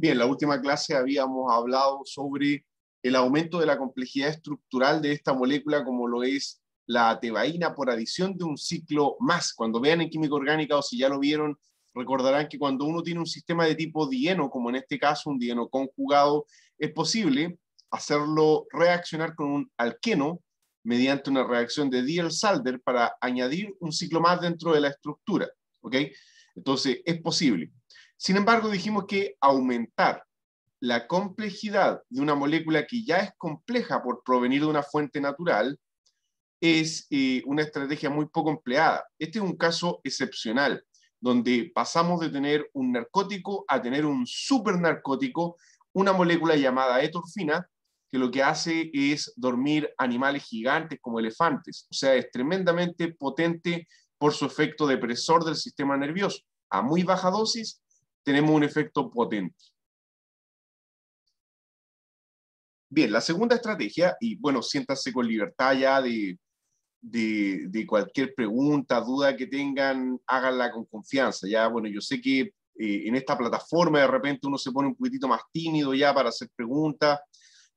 Bien, la última clase habíamos hablado sobre el aumento de la complejidad estructural de esta molécula, como lo es la tebaína por adición de un ciclo más. Cuando vean en química orgánica o si ya lo vieron, recordarán que cuando uno tiene un sistema de tipo dieno, como en este caso un dieno conjugado, es posible hacerlo reaccionar con un alqueno mediante una reacción de Diels-Alder para añadir un ciclo más dentro de la estructura. Entonces, es posible. Sin embargo, dijimos que aumentar la complejidad de una molécula que ya es compleja por provenir de una fuente natural es eh, una estrategia muy poco empleada. Este es un caso excepcional, donde pasamos de tener un narcótico a tener un supernarcótico, una molécula llamada etorfina, que lo que hace es dormir animales gigantes como elefantes. O sea, es tremendamente potente por su efecto depresor del sistema nervioso. A muy baja dosis tenemos un efecto potente. Bien, la segunda estrategia, y bueno, siéntase con libertad ya de, de, cualquier pregunta, duda que tengan, háganla con confianza. Ya, bueno, yo sé que eh, en esta plataforma de repente uno se pone un poquitito más tímido ya para hacer preguntas,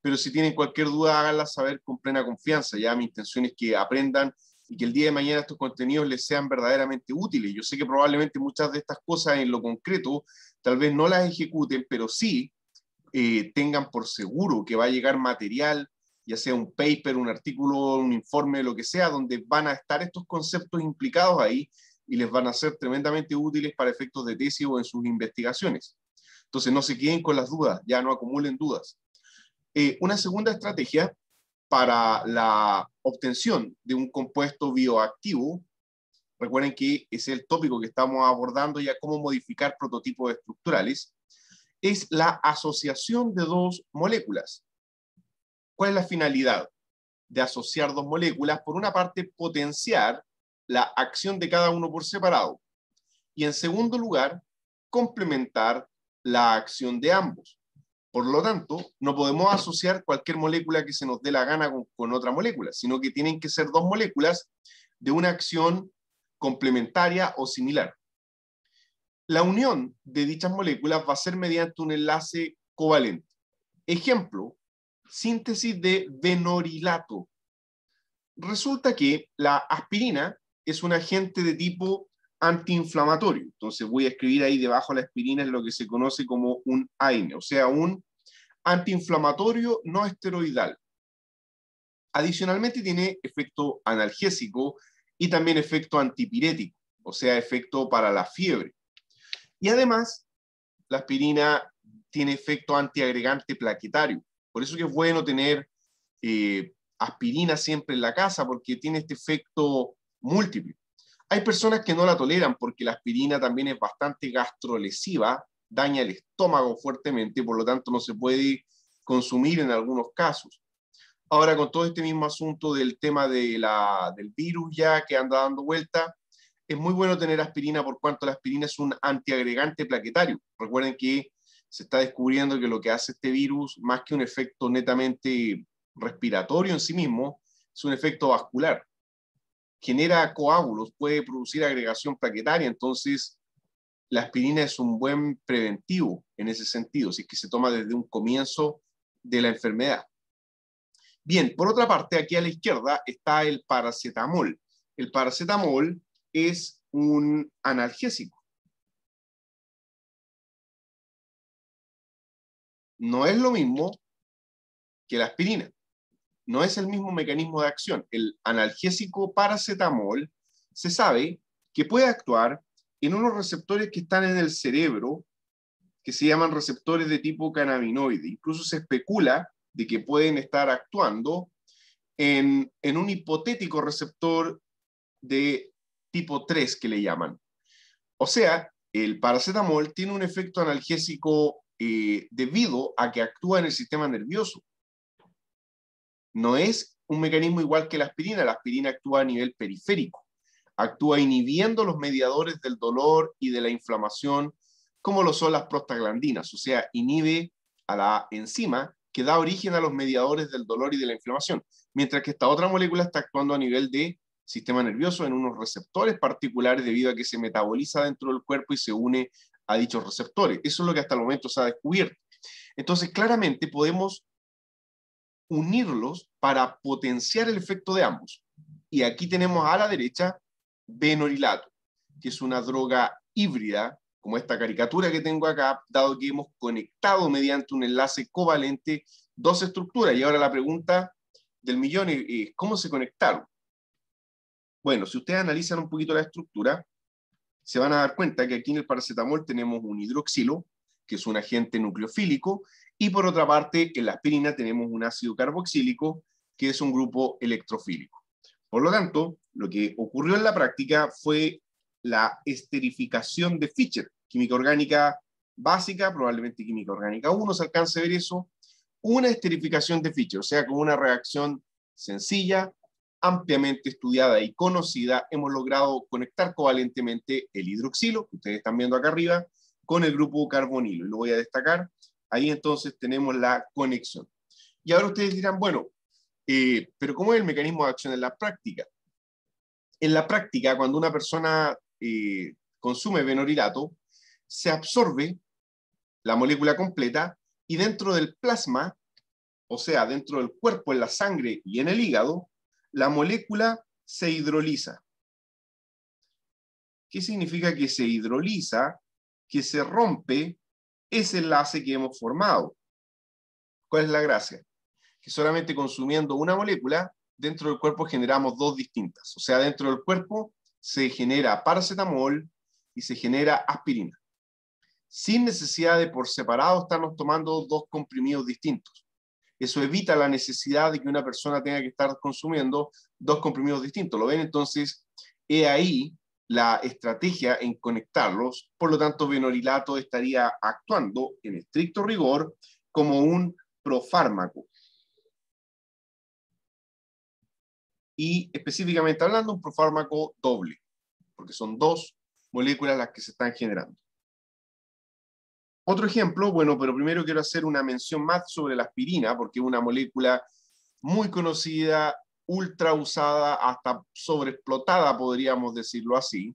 pero si tienen cualquier duda, háganla saber con plena confianza. Ya, mi intención es que aprendan y que el día de mañana estos contenidos les sean verdaderamente útiles. Yo sé que probablemente muchas de estas cosas en lo concreto tal vez no las ejecuten, pero sí eh, tengan por seguro que va a llegar material, ya sea un paper, un artículo, un informe, lo que sea, donde van a estar estos conceptos implicados ahí y les van a ser tremendamente útiles para efectos de tesis o en sus investigaciones. Entonces, no se queden con las dudas, ya no acumulen dudas. Eh, una segunda estrategia para la obtención de un compuesto bioactivo. Recuerden que es el tópico que estamos abordando ya cómo modificar prototipos estructurales. Es la asociación de dos moléculas. ¿Cuál es la finalidad de asociar dos moléculas? Por una parte, potenciar la acción de cada uno por separado. Y en segundo lugar, complementar la acción de ambos. Por lo tanto, no podemos asociar cualquier molécula que se nos dé la gana con, otra molécula, sino que tienen que ser dos moléculas de una acción complementaria o similar. La unión de dichas moléculas va a ser mediante un enlace covalente. Ejemplo, síntesis de venorilato. Resulta que la aspirina es un agente de tipo antiinflamatorio. Entonces voy a escribir ahí debajo la aspirina es lo que se conoce como un AINE, o sea, un antiinflamatorio no esteroidal. Adicionalmente tiene efecto analgésico y también efecto antipirético, o sea, efecto para la fiebre. Y además, la aspirina tiene efecto antiagregante plaquetario. Por eso que es bueno tener eh, aspirina siempre en la casa, porque tiene este efecto múltiple. Hay personas que no la toleran porque la aspirina también es bastante gastrolesiva, daña el estómago fuertemente por lo tanto no se puede consumir en algunos casos. Ahora, con todo este mismo asunto del tema del virus ya que anda dando vuelta, es muy bueno tener aspirina por cuanto la aspirina es un antiagregante plaquetario. Recuerden que se está descubriendo que lo que hace este virus, más que un efecto netamente respiratorio en sí mismo, es un efecto vascular genera coágulos, puede producir agregación plaquetaria, entonces la aspirina es un buen preventivo en ese sentido, si es que se toma desde un comienzo de la enfermedad. Bien, por otra parte, aquí a la izquierda está el paracetamol. El paracetamol es un analgésico. No es lo mismo que la aspirina no es el mismo mecanismo de acción. El analgésico paracetamol se sabe que puede actuar en unos receptores que están en el cerebro, que se llaman receptores de tipo cannabinoide. Incluso se especula de que pueden estar actuando en, un hipotético receptor de tipo 3 que le llaman. O sea, el paracetamol tiene un efecto analgésico eh, debido a que actúa en el sistema nervioso. No es un mecanismo igual que la aspirina, la aspirina actúa a nivel periférico, actúa inhibiendo los mediadores del dolor y de la inflamación, como lo son las prostaglandinas, o sea, inhibe a la enzima que da origen a los mediadores del dolor y de la inflamación, mientras que esta otra molécula está actuando a nivel de sistema nervioso en unos receptores particulares debido a que se metaboliza dentro del cuerpo y se une a dichos receptores. Eso es lo que hasta el momento se ha descubierto. Entonces, claramente podemos unirlos para potenciar el efecto de ambos. Y aquí tenemos a la derecha benorilato, que es una droga híbrida, como esta caricatura que tengo acá, dado que hemos conectado mediante un enlace covalente dos estructuras. Y ahora la pregunta del millón es, ¿cómo se conectaron? Bueno, si ustedes analizan un poquito la estructura, se van a dar cuenta que aquí en el paracetamol tenemos un hidroxilo, que es un agente nucleofílico, y por otra parte, en la aspirina tenemos un ácido carboxílico, que es un grupo electrofílico. Por lo tanto, lo que ocurrió en la práctica fue la esterificación de Fischer, química orgánica básica, probablemente química orgánica 1, se alcance a ver eso, una esterificación de Fischer, o sea, con una reacción sencilla, ampliamente estudiada y conocida, hemos logrado conectar covalentemente el hidroxilo, que ustedes están viendo acá arriba, con el grupo carbonilo. lo voy a destacar. Ahí entonces tenemos la conexión. Y ahora ustedes dirán, bueno, eh, pero ¿cómo es el mecanismo de acción en la práctica? En la práctica, cuando una persona eh, consume venorilato, se absorbe la molécula completa y dentro del plasma, o sea, dentro del cuerpo, en la sangre y en el hígado, la molécula se hidroliza. ¿Qué significa que se hidroliza? que se rompe ese enlace que hemos formado. ¿Cuál es la gracia? Que solamente consumiendo una molécula, dentro del cuerpo generamos dos distintas. O sea, dentro del cuerpo se genera paracetamol y se genera aspirina. Sin necesidad de por separado estarnos tomando dos comprimidos distintos. Eso evita la necesidad de que una persona tenga que estar consumiendo dos comprimidos distintos. ¿Lo ven? Entonces, he ahí la estrategia en conectarlos, por lo tanto venorilato estaría actuando en estricto rigor como un profármaco. Y específicamente hablando, un profármaco doble, porque son dos moléculas las que se están generando. Otro ejemplo, bueno, pero primero quiero hacer una mención más sobre la aspirina, porque es una molécula muy conocida ultra usada, hasta sobreexplotada, podríamos decirlo así,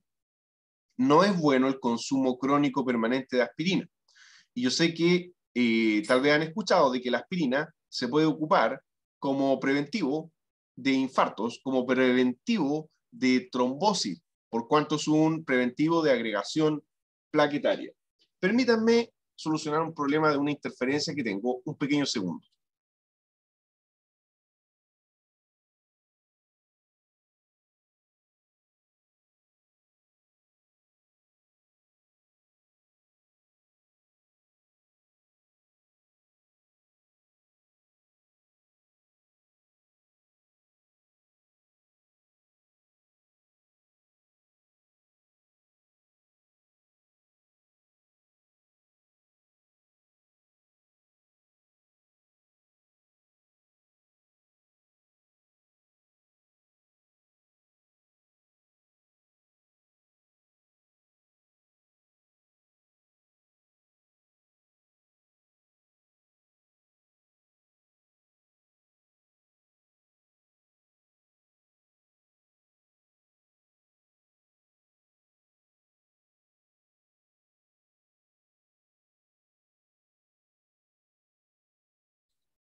no es bueno el consumo crónico permanente de aspirina. Y yo sé que eh, tal vez han escuchado de que la aspirina se puede ocupar como preventivo de infartos, como preventivo de trombosis, por cuanto es un preventivo de agregación plaquetaria. Permítanme solucionar un problema de una interferencia que tengo un pequeño segundo.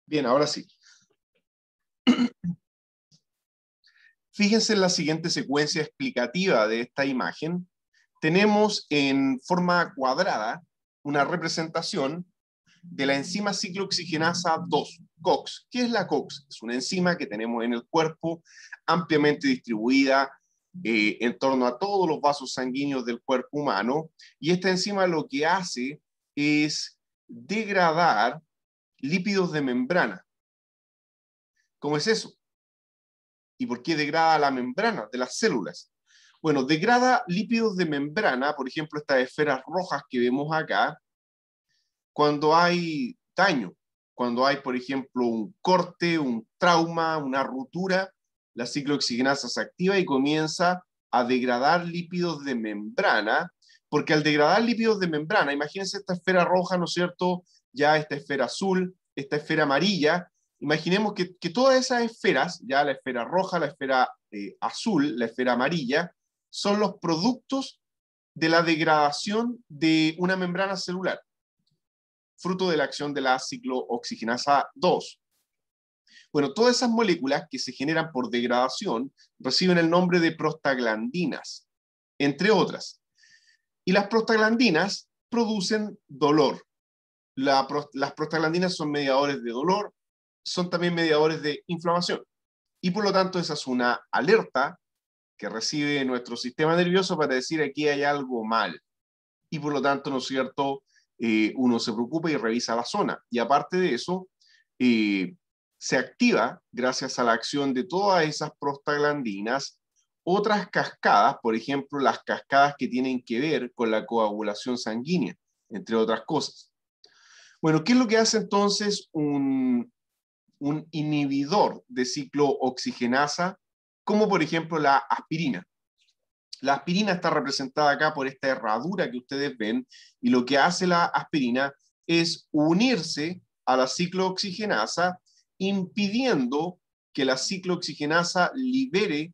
Bien, ahora sí. Fíjense en la siguiente secuencia explicativa de esta imagen. Tenemos en forma cuadrada una representación de la enzima ciclooxigenasa 2, COX. ¿Qué es la COX? Es una enzima que tenemos en el cuerpo ampliamente distribuida eh, en torno a todos los vasos sanguíneos del cuerpo humano. Y esta enzima lo que hace es degradar lípidos de membrana. ¿Cómo es eso? ¿Y por qué degrada la membrana de las células? Bueno, degrada lípidos de membrana, por ejemplo, estas esferas rojas que vemos acá, cuando hay daño, cuando hay, por ejemplo, un corte, un trauma, una ruptura, la ciclooxigenasa se activa y comienza a degradar lípidos de membrana, porque al degradar lípidos de membrana, imagínense esta esfera roja, ¿no es cierto?, ya esta esfera azul, esta esfera amarilla. Imaginemos que, todas esas esferas, ya la esfera roja, la esfera eh, azul, la esfera amarilla, son los productos de la degradación de una membrana celular, fruto de la acción de la ciclooxigenasa 2. Bueno, todas esas moléculas que se generan por degradación reciben el nombre de prostaglandinas, entre otras. Y las prostaglandinas producen dolor las prostaglandinas son mediadores de dolor, son también mediadores de inflamación. Y por lo tanto, esa es una alerta que recibe nuestro sistema nervioso para decir aquí hay algo mal. Y por lo tanto, ¿no es cierto? Eh, uno se preocupa y revisa la zona. Y aparte de eso, eh, se activa, gracias a la acción de todas esas prostaglandinas, otras cascadas, por ejemplo, las cascadas que tienen que ver con la coagulación sanguínea, entre otras cosas. Bueno, ¿qué es lo que hace entonces un, inhibidor de ciclooxigenasa, como por ejemplo la aspirina? La aspirina está representada acá por esta herradura que ustedes ven y lo que hace la aspirina es unirse a la ciclooxigenasa impidiendo que la ciclooxigenasa libere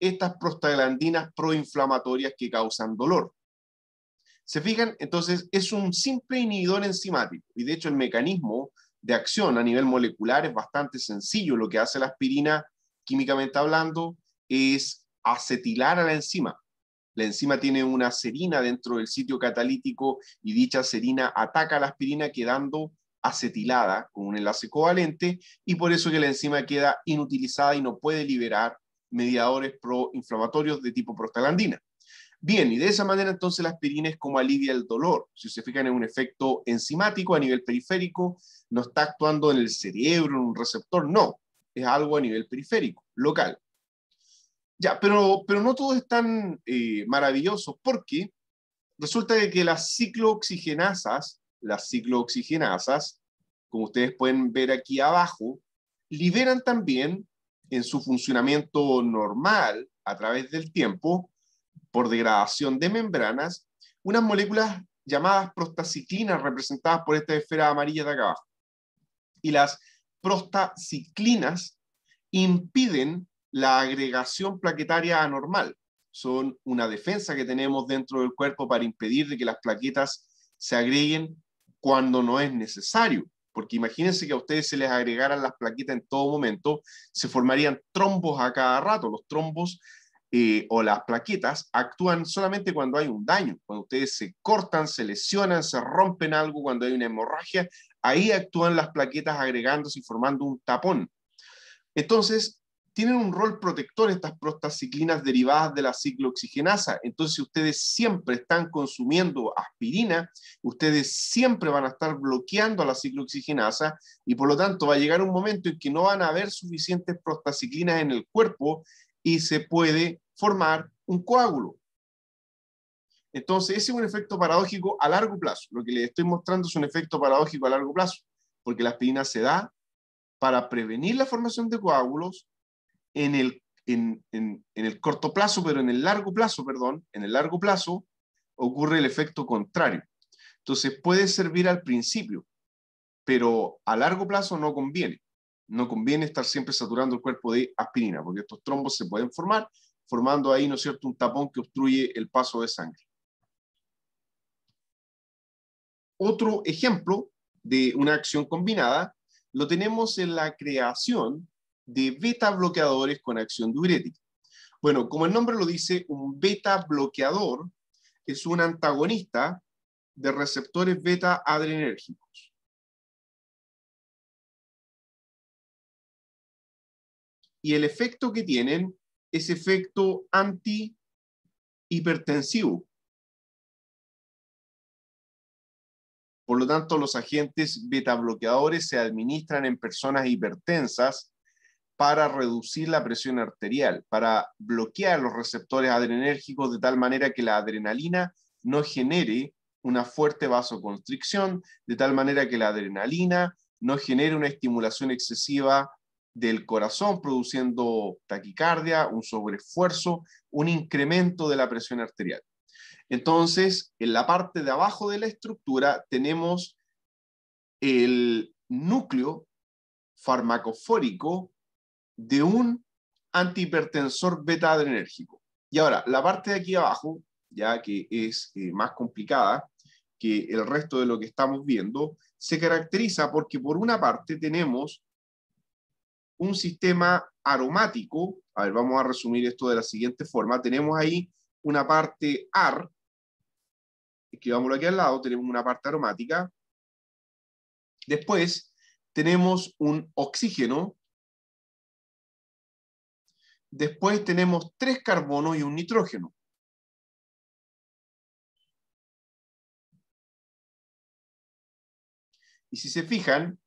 estas prostaglandinas proinflamatorias que causan dolor. ¿Se fijan? Entonces es un simple inhibidor enzimático y de hecho el mecanismo de acción a nivel molecular es bastante sencillo. Lo que hace la aspirina, químicamente hablando, es acetilar a la enzima. La enzima tiene una serina dentro del sitio catalítico y dicha serina ataca a la aspirina quedando acetilada con un enlace covalente y por eso que la enzima queda inutilizada y no puede liberar mediadores proinflamatorios de tipo prostaglandina. Bien, y de esa manera entonces la aspirina es como alivia el dolor. Si se fijan, en un efecto enzimático a nivel periférico, no está actuando en el cerebro, en un receptor, no, es algo a nivel periférico, local. Ya, pero, pero no todo es tan eh, maravilloso porque resulta que las ciclooxigenasas, las ciclooxigenasas, como ustedes pueden ver aquí abajo, liberan también en su funcionamiento normal a través del tiempo por degradación de membranas unas moléculas llamadas prostaciclinas representadas por esta esfera amarilla de acá abajo. Y las prostaciclinas impiden la agregación plaquetaria anormal. Son una defensa que tenemos dentro del cuerpo para impedir que las plaquetas se agreguen cuando no es necesario. Porque imagínense que a ustedes se les agregaran las plaquetas en todo momento, se formarían trombos a cada rato. Los trombos eh, o las plaquetas actúan solamente cuando hay un daño, cuando ustedes se cortan, se lesionan, se rompen algo, cuando hay una hemorragia, ahí actúan las plaquetas agregándose y formando un tapón. Entonces, tienen un rol protector estas prostaciclinas derivadas de la ciclooxigenasa. Entonces, si ustedes siempre están consumiendo aspirina, ustedes siempre van a estar bloqueando a la ciclooxigenasa y por lo tanto va a llegar un momento en que no van a haber suficientes prostaciclinas en el cuerpo y se puede formar un coágulo. Entonces, ese es un efecto paradójico a largo plazo. Lo que les estoy mostrando es un efecto paradójico a largo plazo, porque la aspirina se da para prevenir la formación de coágulos en el, en el corto plazo, pero en el largo plazo, perdón, en el largo plazo ocurre el efecto contrario. Entonces, puede servir al principio, pero a largo plazo no conviene. No conviene estar siempre saturando el cuerpo de aspirina, porque estos trombos se pueden formar formando ahí, ¿no es cierto?, un tapón que obstruye el paso de sangre. Otro ejemplo de una acción combinada lo tenemos en la creación de beta bloqueadores con acción diurética. Bueno, como el nombre lo dice, un beta bloqueador es un antagonista de receptores beta adrenérgicos. Y el efecto que tienen ese efecto antihipertensivo. Por lo tanto, los agentes beta bloqueadores se administran en personas hipertensas para reducir la presión arterial, para bloquear los receptores adrenérgicos de tal manera que la adrenalina no genere una fuerte vasoconstricción, de tal manera que la adrenalina no genere una estimulación excesiva del corazón, produciendo taquicardia, un sobreesfuerzo, un incremento de la presión arterial. Entonces, en la parte de abajo de la estructura tenemos el núcleo farmacofórico de un antihipertensor beta adrenérgico. Y ahora, la parte de aquí abajo, ya que es eh, más complicada que el resto de lo que estamos viendo, se caracteriza porque por una parte tenemos un sistema aromático. A ver, vamos a resumir esto de la siguiente forma. Tenemos ahí una parte AR, escribámoslo aquí al lado, tenemos una parte aromática. Después tenemos un oxígeno. Después tenemos tres carbonos y un nitrógeno. Y si se fijan,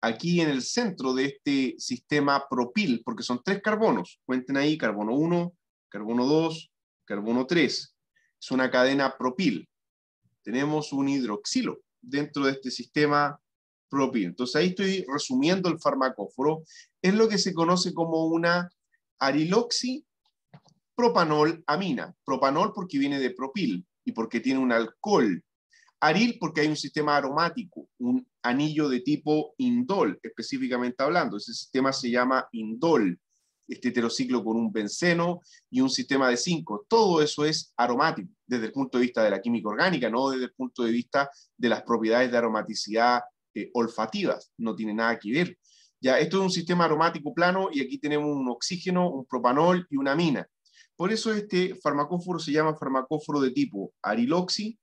aquí en el centro de este sistema propil, porque son tres carbonos. Cuenten ahí, carbono 1, carbono 2, carbono 3. Es una cadena propil. Tenemos un hidroxilo dentro de este sistema propil. Entonces ahí estoy resumiendo el farmacóforo. Es lo que se conoce como una ariloxi propanol amina. Propanol porque viene de propil y porque tiene un alcohol Aril porque hay un sistema aromático, un anillo de tipo indol, específicamente hablando. Ese sistema se llama indol, este heterociclo con un benceno y un sistema de 5. Todo eso es aromático desde el punto de vista de la química orgánica, no desde el punto de vista de las propiedades de aromaticidad eh, olfativas. No tiene nada que ver. Ya, esto es un sistema aromático plano y aquí tenemos un oxígeno, un propanol y una amina. Por eso este farmacóforo se llama farmacóforo de tipo ariloxi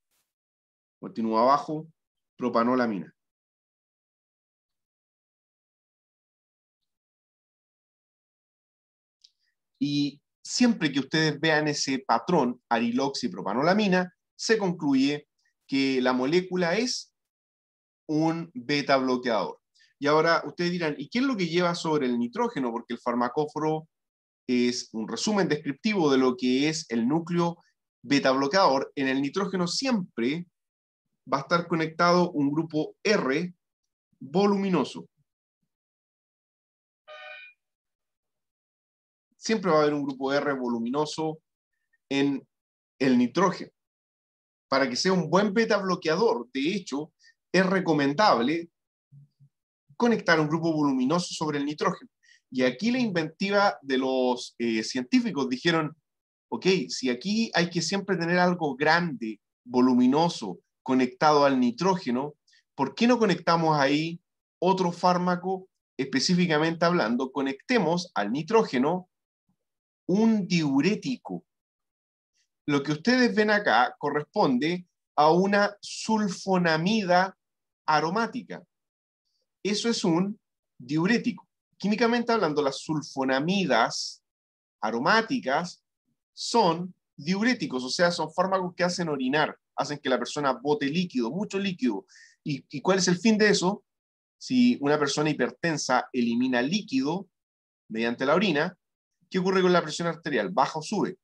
Continúa abajo, propanolamina. Y siempre que ustedes vean ese patrón, propanolamina, se concluye que la molécula es un beta bloqueador. Y ahora ustedes dirán, ¿y qué es lo que lleva sobre el nitrógeno? Porque el farmacóforo es un resumen descriptivo de lo que es el núcleo beta bloqueador. En el nitrógeno siempre va a estar conectado un grupo R voluminoso. Siempre va a haber un grupo R voluminoso en el nitrógeno. Para que sea un buen beta bloqueador, de hecho, es recomendable conectar un grupo voluminoso sobre el nitrógeno. Y aquí la inventiva de los eh, científicos dijeron, ok, si aquí hay que siempre tener algo grande, voluminoso, conectado al nitrógeno, ¿por qué no conectamos ahí otro fármaco específicamente hablando? Conectemos al nitrógeno un diurético. Lo que ustedes ven acá corresponde a una sulfonamida aromática. Eso es un diurético. Químicamente hablando, las sulfonamidas aromáticas son diuréticos, o sea, son fármacos que hacen orinar, hacen que la persona bote líquido, mucho líquido. ¿Y, cuál es el fin de eso? Si una persona hipertensa elimina líquido mediante la orina, ¿qué ocurre con la presión arterial? ¿Baja o sube?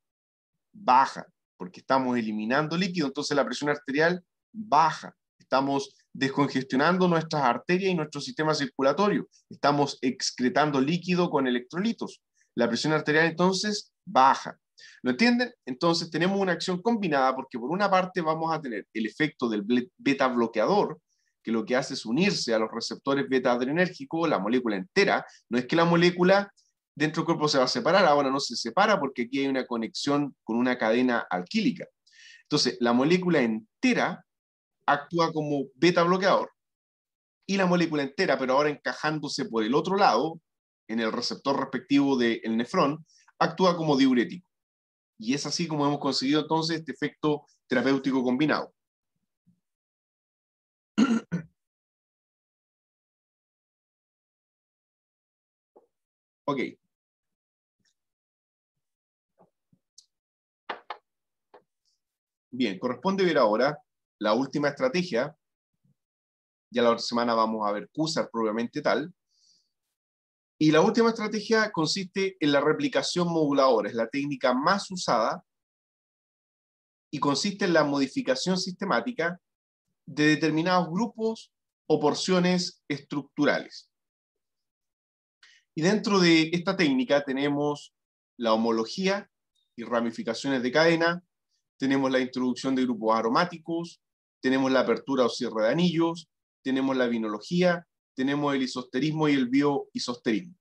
Baja, porque estamos eliminando líquido, entonces la presión arterial baja. Estamos descongestionando nuestras arterias y nuestro sistema circulatorio. Estamos excretando líquido con electrolitos. La presión arterial entonces baja. ¿Lo entienden? Entonces tenemos una acción combinada porque por una parte vamos a tener el efecto del beta bloqueador, que lo que hace es unirse a los receptores beta adrenérgicos, la molécula entera. No es que la molécula dentro del cuerpo se va a separar, ahora no se separa porque aquí hay una conexión con una cadena alquílica. Entonces, la molécula entera actúa como beta bloqueador y la molécula entera, pero ahora encajándose por el otro lado, en el receptor respectivo del nefrón, actúa como diurético. Y es así como hemos conseguido entonces este efecto terapéutico combinado. ok. Bien, corresponde ver ahora la última estrategia. Ya la semana vamos a ver CUSAR propiamente tal, y la última estrategia consiste en la replicación moduladora, es la técnica más usada y consiste en la modificación sistemática de determinados grupos o porciones estructurales. Y dentro de esta técnica tenemos la homología y ramificaciones de cadena, tenemos la introducción de grupos aromáticos, tenemos la apertura o cierre de anillos, tenemos la vinología, tenemos el isosterismo y el bioisosterismo.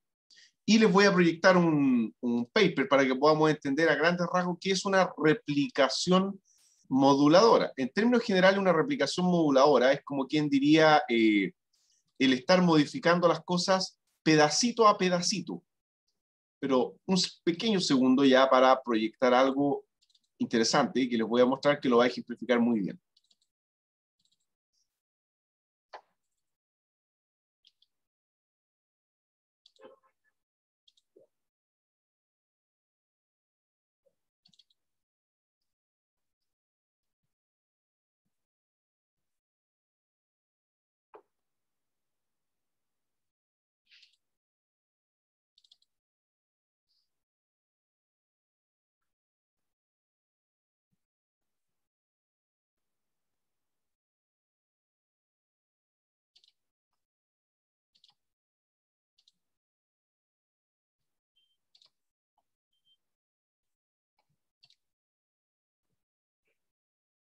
Y les voy a proyectar un, paper para que podamos entender a grandes rasgos qué es una replicación moduladora. En términos generales, una replicación moduladora es como quien diría eh, el estar modificando las cosas pedacito a pedacito, pero un pequeño segundo ya para proyectar algo interesante que les voy a mostrar que lo va a ejemplificar muy bien.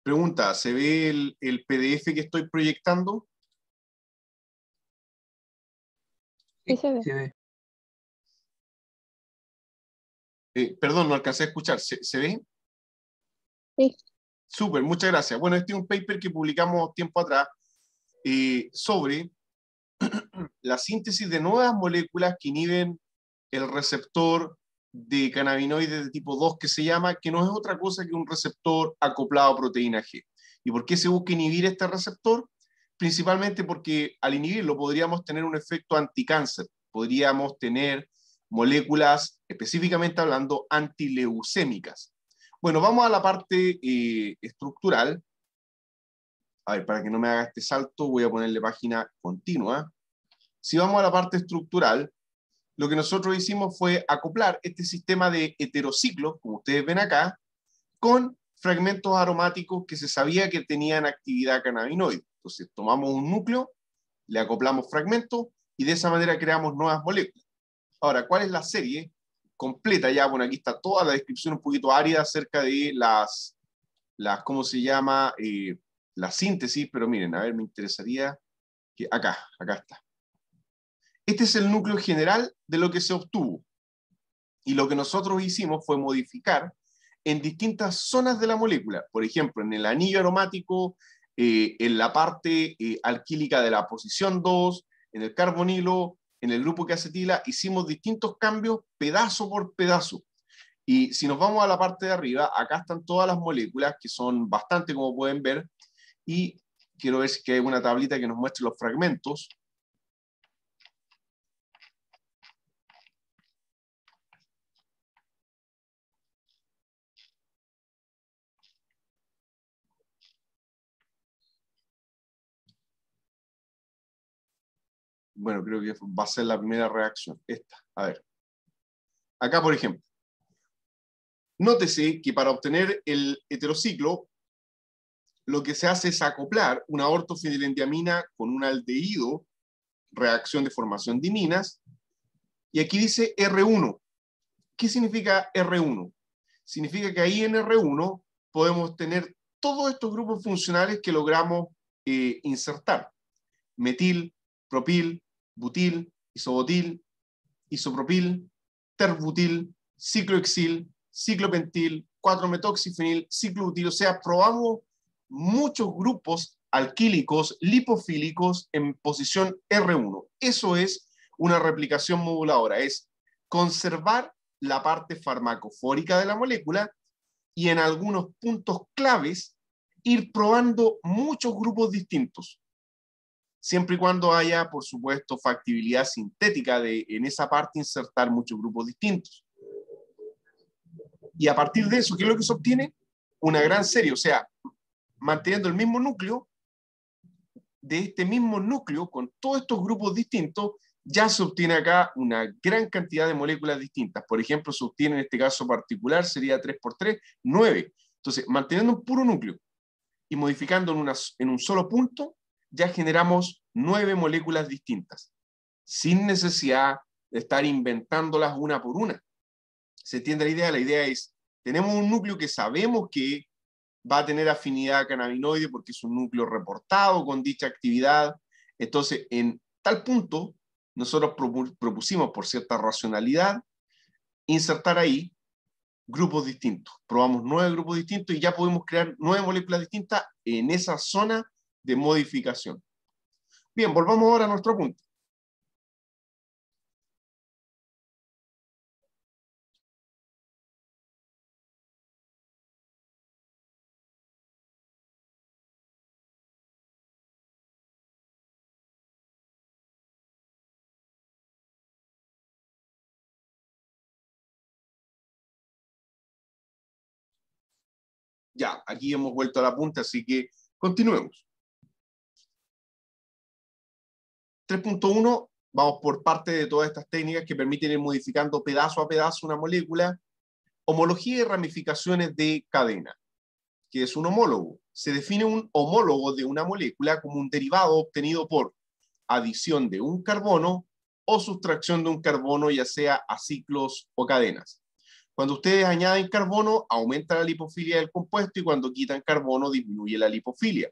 Pregunta, ¿se ve el, PDF que estoy proyectando? Sí, se ve. Eh, perdón, no alcancé a escuchar. ¿Se, ve? Sí. Súper, muchas gracias. Bueno, este es un paper que publicamos tiempo atrás eh, sobre la síntesis de nuevas moléculas que inhiben el receptor de cannabinoides de tipo 2 que se llama, que no es otra cosa que un receptor acoplado a proteína G. ¿Y por qué se busca inhibir este receptor? Principalmente porque al inhibirlo podríamos tener un efecto anticáncer, podríamos tener moléculas, específicamente hablando, antileucémicas. Bueno, vamos a la parte eh, estructural. A ver, para que no me haga este salto, voy a ponerle página continua. Si vamos a la parte estructural, lo que nosotros hicimos fue acoplar este sistema de heterociclos, como ustedes ven acá, con fragmentos aromáticos que se sabía que tenían actividad cannabinoide. Entonces, tomamos un núcleo, le acoplamos fragmentos y de esa manera creamos nuevas moléculas. Ahora, ¿cuál es la serie completa? Ya, bueno, aquí está toda la descripción un poquito árida acerca de las, las ¿cómo se llama? Eh, la síntesis, pero miren, a ver, me interesaría que acá, acá está. Este es el núcleo general de lo que se obtuvo. Y lo que nosotros hicimos fue modificar en distintas zonas de la molécula, por ejemplo, en el anillo aromático, eh, en la parte eh, alquílica de la posición 2, en el carbonilo, en el grupo que acetila, hicimos distintos cambios pedazo por pedazo. Y si nos vamos a la parte de arriba, acá están todas las moléculas, que son bastante, como pueden ver, y quiero ver si hay una tablita que nos muestre los fragmentos. bueno, creo que va a ser la primera reacción, esta. A ver, acá por ejemplo, nótese que para obtener el heterociclo, lo que se hace es acoplar una ortofenilendiamina con un aldehído, reacción de formación de iminas, y aquí dice R1. ¿Qué significa R1? Significa que ahí en R1 podemos tener todos estos grupos funcionales que logramos eh, insertar. Metil, propil, butil, isobotil, isopropil, terbutil, cicloexil, ciclopentil, 4-metoxifenil, ciclobutil, O sea, probamos muchos grupos alquílicos, lipofílicos en posición R1. Eso es una replicación moduladora, es conservar la parte farmacofórica de la molécula y en algunos puntos claves ir probando muchos grupos distintos siempre y cuando haya, por supuesto, factibilidad sintética de en esa parte insertar muchos grupos distintos. Y a partir de eso, ¿qué es lo que se obtiene? Una gran serie, o sea, manteniendo el mismo núcleo, de este mismo núcleo, con todos estos grupos distintos, ya se obtiene acá una gran cantidad de moléculas distintas. Por ejemplo, se obtiene en este caso particular, sería 3 por 3, 9. Entonces, manteniendo un puro núcleo y modificando en, una, en un solo punto, ya generamos nueve moléculas distintas, sin necesidad de estar inventándolas una por una. ¿Se entiende la idea? La idea es, tenemos un núcleo que sabemos que va a tener afinidad a cannabinoide porque es un núcleo reportado con dicha actividad. Entonces, en tal punto, nosotros propusimos por cierta racionalidad insertar ahí grupos distintos. Probamos nueve grupos distintos y ya podemos crear nueve moléculas distintas en esa zona de modificación. Bien, volvamos ahora a nuestro punto. Ya, aquí hemos vuelto a la punta, así que continuemos. punto 3.1 vamos por parte de todas estas técnicas que permiten ir modificando pedazo a pedazo una molécula, homología y ramificaciones de cadena, que es un homólogo. Se define un homólogo de una molécula como un derivado obtenido por adición de un carbono o sustracción de un carbono, ya sea a ciclos o cadenas. Cuando ustedes añaden carbono, aumenta la lipofilia del compuesto y cuando quitan carbono, disminuye la lipofilia.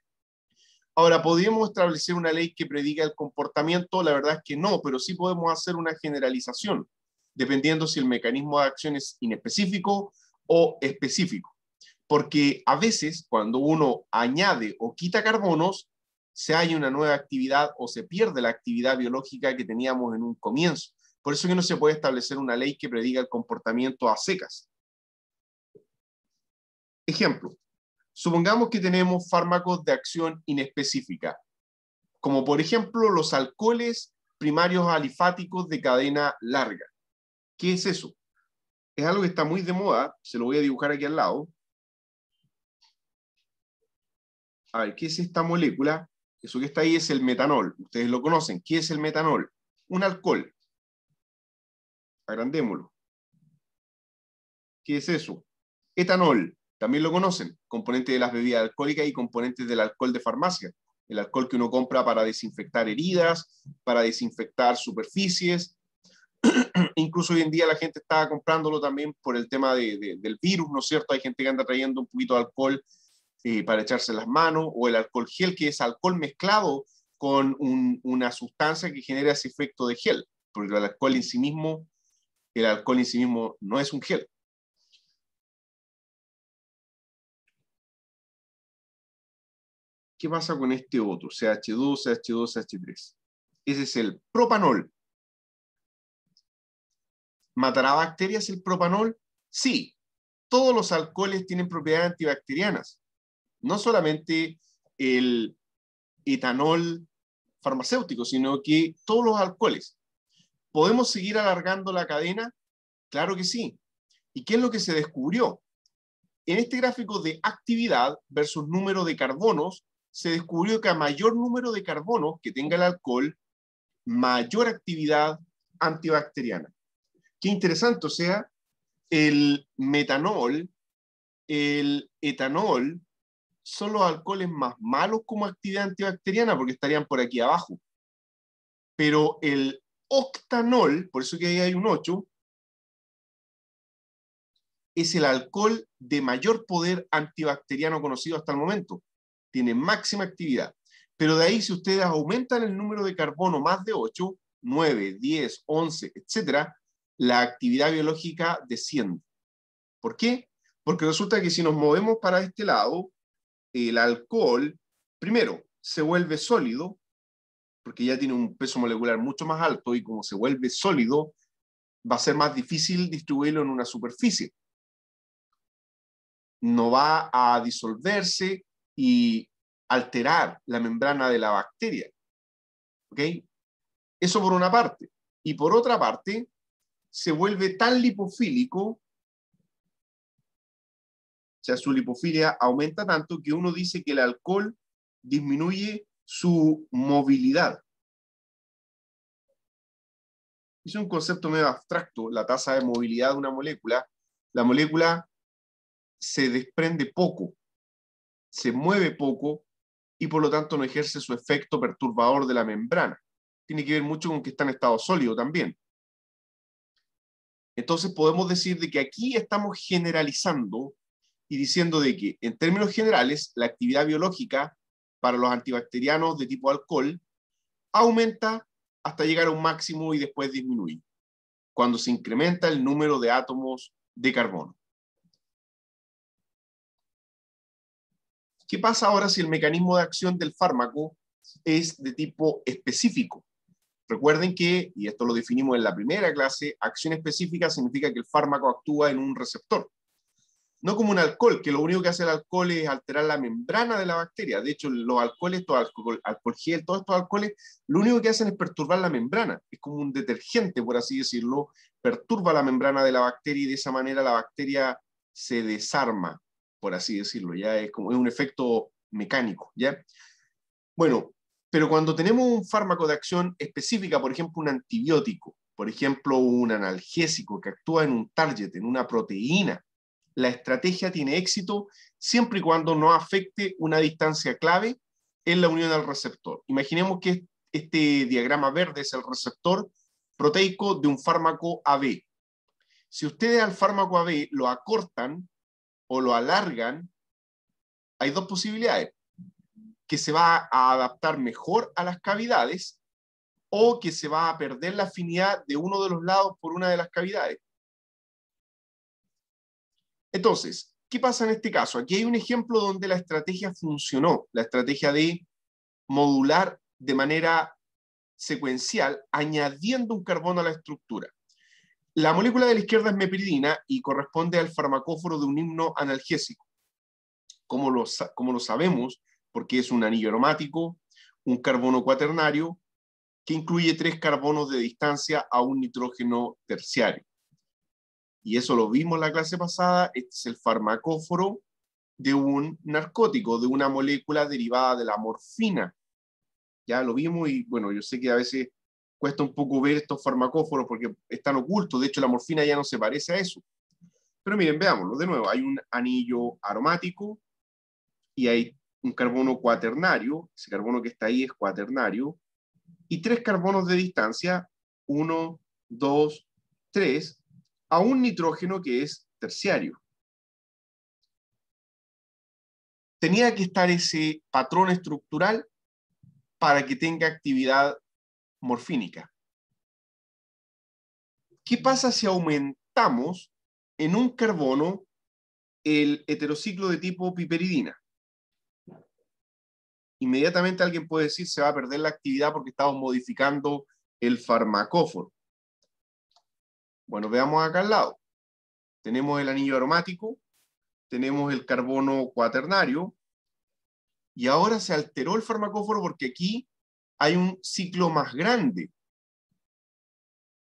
Ahora, ¿podemos establecer una ley que prediga el comportamiento? La verdad es que no, pero sí podemos hacer una generalización, dependiendo si el mecanismo de acción es inespecífico o específico. Porque a veces cuando uno añade o quita carbonos, se halla una nueva actividad o se pierde la actividad biológica que teníamos en un comienzo. Por eso que no se puede establecer una ley que prediga el comportamiento a secas. Ejemplo, Supongamos que tenemos fármacos de acción inespecífica, como por ejemplo los alcoholes primarios alifáticos de cadena larga. ¿Qué es eso? Es algo que está muy de moda, se lo voy a dibujar aquí al lado. A ver, ¿qué es esta molécula? Eso que está ahí es el metanol, ustedes lo conocen. ¿Qué es el metanol? Un alcohol. Agrandémoslo. ¿Qué es eso? Etanol. También lo conocen, componente de las bebidas alcohólicas y componentes del alcohol de farmacia. El alcohol que uno compra para desinfectar heridas, para desinfectar superficies. Incluso hoy en día la gente está comprándolo también por el tema del virus, ¿no es cierto? Hay gente que anda trayendo un poquito de alcohol eh, para echarse las manos o el alcohol gel, que es alcohol mezclado con una sustancia que genera ese efecto de gel, porque el alcohol en sí mismo, el alcohol en sí mismo no es un gel, ¿qué pasa con este otro? CH2, CH2, CH3. Ese es el propanol. ¿Matará bacterias el propanol? Sí. Todos los alcoholes tienen propiedades antibacterianas. No solamente el etanol farmacéutico, sino que todos los alcoholes. ¿Podemos seguir alargando la cadena? Claro que sí. ¿Y qué es lo que se descubrió? En este gráfico de actividad versus número de carbonos, se descubrió que a mayor número de carbonos que tenga el alcohol, mayor actividad antibacteriana. Qué interesante, o sea, el metanol, el etanol, son los alcoholes más malos como actividad antibacteriana porque estarían por aquí abajo. Pero el octanol, por eso que hay un 8, es el alcohol de mayor poder antibacteriano conocido hasta el momento tiene máxima actividad. Pero de ahí, si ustedes aumentan el número de carbono más de 8, 9, 10, 11, etc., la actividad biológica desciende. ¿Por qué? Porque resulta que si nos movemos para este lado, el alcohol, primero, se vuelve sólido, porque ya tiene un peso molecular mucho más alto y como se vuelve sólido, va a ser más difícil distribuirlo en una superficie. No va a disolverse y alterar la membrana de la bacteria. Eso por una parte. Y por otra parte, se vuelve tan lipofílico o sea, su lipofilia aumenta tanto que uno dice que el alcohol disminuye su movilidad. Es un concepto medio abstracto, la tasa de movilidad de una molécula. La molécula se desprende poco, se mueve poco y por lo tanto no ejerce su efecto perturbador de la membrana. Tiene que ver mucho con que está en estado sólido también. Entonces podemos decir de que aquí estamos generalizando y diciendo de que en términos generales la actividad biológica para los antibacterianos de tipo alcohol aumenta hasta llegar a un máximo y después disminuye cuando se incrementa el número de átomos de carbono. ¿Qué pasa ahora si el mecanismo de acción del fármaco es de tipo específico? Recuerden que, y esto lo definimos en la primera clase, acción específica significa que el fármaco actúa en un receptor. No como un alcohol, que lo único que hace el alcohol es alterar la membrana de la bacteria. De hecho, los alcoholes, todo alcohol, alcohol gel, todos estos alcoholes, lo único que hacen es perturbar la membrana. Es como un detergente, por así decirlo. Perturba la membrana de la bacteria y de esa manera la bacteria se desarma, por así decirlo, ya es como un efecto mecánico, ¿ya? Bueno, pero cuando tenemos un fármaco de acción específica, por ejemplo, un antibiótico, por ejemplo, un analgésico que actúa en un target, en una proteína, la estrategia tiene éxito siempre y cuando no afecte una distancia clave en la unión al receptor. Imaginemos que este diagrama verde es el receptor proteico de un fármaco AB. Si ustedes al fármaco AB lo acortan o lo alargan, hay dos posibilidades. Que se va a adaptar mejor a las cavidades o que se va a perder la afinidad de uno de los lados por una de las cavidades. Entonces, ¿qué pasa en este caso? Aquí hay un ejemplo donde la estrategia funcionó, la estrategia de modular de manera secuencial, añadiendo un carbono a la estructura. La molécula de la izquierda es mepiridina y corresponde al farmacóforo de un himno analgésico. Como lo, como lo sabemos, porque es un anillo aromático, un carbono cuaternario, que incluye tres carbonos de distancia a un nitrógeno terciario. Y eso lo vimos en la clase pasada, este es el farmacóforo de un narcótico, de una molécula derivada de la morfina. Ya lo vimos y bueno, yo sé que a veces cuesta un poco ver estos farmacóforos porque están ocultos, de hecho la morfina ya no se parece a eso. Pero miren, veámoslo de nuevo, hay un anillo aromático y hay un carbono cuaternario, ese carbono que está ahí es cuaternario, y tres carbonos de distancia, uno, dos, tres, a un nitrógeno que es terciario. Tenía que estar ese patrón estructural para que tenga actividad morfínica. ¿Qué pasa si aumentamos en un carbono el heterociclo de tipo piperidina? Inmediatamente alguien puede decir se va a perder la actividad porque estamos modificando el farmacóforo. Bueno, veamos acá al lado. Tenemos el anillo aromático, tenemos el carbono cuaternario, y ahora se alteró el farmacóforo porque aquí hay un ciclo más grande.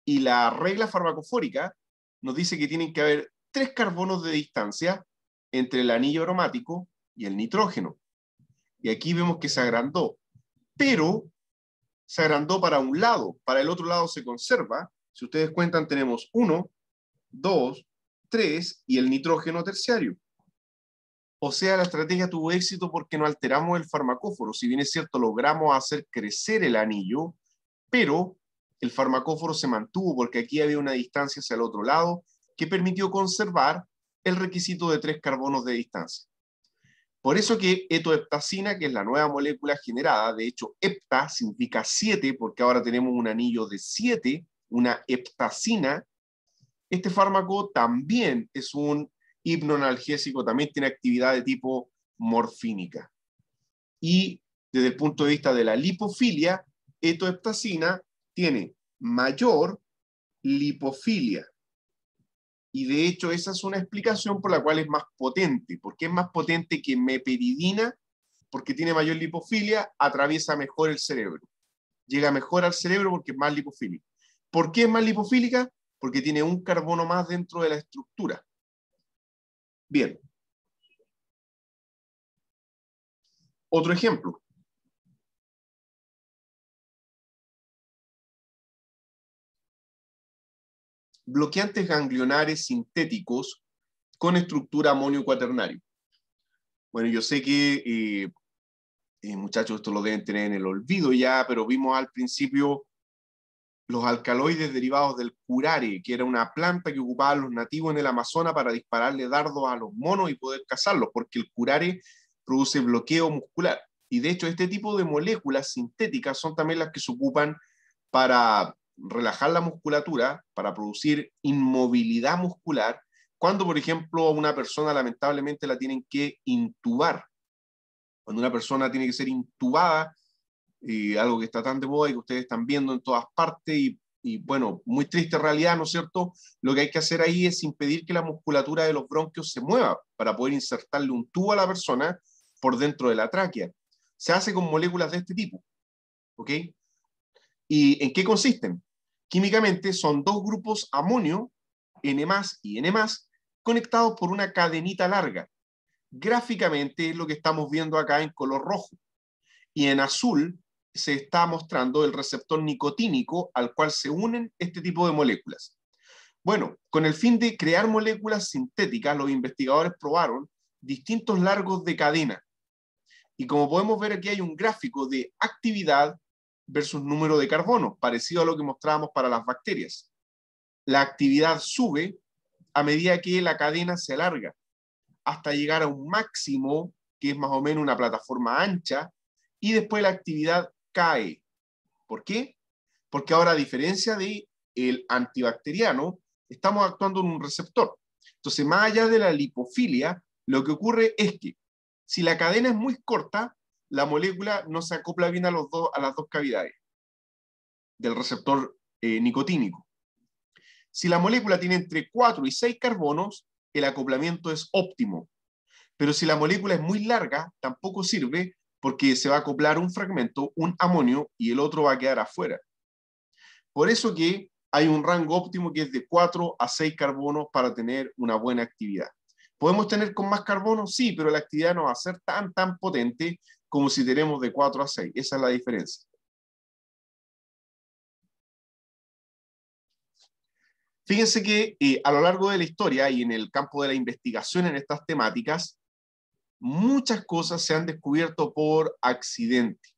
Y la regla farmacofórica nos dice que tienen que haber tres carbonos de distancia entre el anillo aromático y el nitrógeno. Y aquí vemos que se agrandó, pero se agrandó para un lado, para el otro lado se conserva. Si ustedes cuentan, tenemos uno, dos, tres y el nitrógeno terciario. O sea, la estrategia tuvo éxito porque no alteramos el farmacóforo. Si bien es cierto, logramos hacer crecer el anillo, pero el farmacóforo se mantuvo porque aquí había una distancia hacia el otro lado que permitió conservar el requisito de tres carbonos de distancia. Por eso que etoheptacina, que es la nueva molécula generada, de hecho hepta significa siete, porque ahora tenemos un anillo de siete, una heptacina, este fármaco también es un hipno analgésico también tiene actividad de tipo morfínica. Y desde el punto de vista de la lipofilia, etoheptacina tiene mayor lipofilia. Y de hecho esa es una explicación por la cual es más potente. porque es más potente que meperidina? Porque tiene mayor lipofilia, atraviesa mejor el cerebro. Llega mejor al cerebro porque es más lipofílica. ¿Por qué es más lipofílica? Porque tiene un carbono más dentro de la estructura. Bien. Otro ejemplo. Bloqueantes ganglionares sintéticos con estructura amonio cuaternario. Bueno, yo sé que, eh, eh, muchachos, esto lo deben tener en el olvido ya, pero vimos al principio los alcaloides derivados del curare, que era una planta que a los nativos en el Amazonas para dispararle dardos a los monos y poder cazarlos, porque el curare produce bloqueo muscular. Y de hecho, este tipo de moléculas sintéticas son también las que se ocupan para relajar la musculatura, para producir inmovilidad muscular, cuando, por ejemplo, una persona lamentablemente la tienen que intubar. Cuando una persona tiene que ser intubada y algo que está tan de moda y que ustedes están viendo en todas partes y, bueno, muy triste realidad, ¿no es cierto? Lo que hay que hacer ahí es impedir que la musculatura de los bronquios se mueva para poder insertarle un tubo a la persona por dentro de la tráquea. Se hace con moléculas de este tipo, ¿ok? ¿Y en qué consisten? Químicamente son dos grupos amonio, N y N conectados por una cadenita larga. Gráficamente es lo que estamos viendo acá en color rojo. Y en azul se está mostrando el receptor nicotínico al cual se unen este tipo de moléculas. Bueno, con el fin de crear moléculas sintéticas, los investigadores probaron distintos largos de cadena. Y como podemos ver aquí hay un gráfico de actividad versus número de carbono, parecido a lo que mostrábamos para las bacterias. La actividad sube a medida que la cadena se alarga, hasta llegar a un máximo, que es más o menos una plataforma ancha, y después la actividad cae. ¿Por qué? Porque ahora, a diferencia de el antibacteriano, estamos actuando en un receptor. Entonces, más allá de la lipofilia, lo que ocurre es que si la cadena es muy corta, la molécula no se acopla bien a, los dos, a las dos cavidades del receptor eh, nicotínico. Si la molécula tiene entre 4 y 6 carbonos, el acoplamiento es óptimo. Pero si la molécula es muy larga, tampoco sirve porque se va a acoplar un fragmento, un amonio, y el otro va a quedar afuera. Por eso que hay un rango óptimo que es de 4 a 6 carbonos para tener una buena actividad. ¿Podemos tener con más carbono? Sí, pero la actividad no va a ser tan, tan potente como si tenemos de 4 a 6. Esa es la diferencia. Fíjense que eh, a lo largo de la historia y en el campo de la investigación en estas temáticas, muchas cosas se han descubierto por accidente.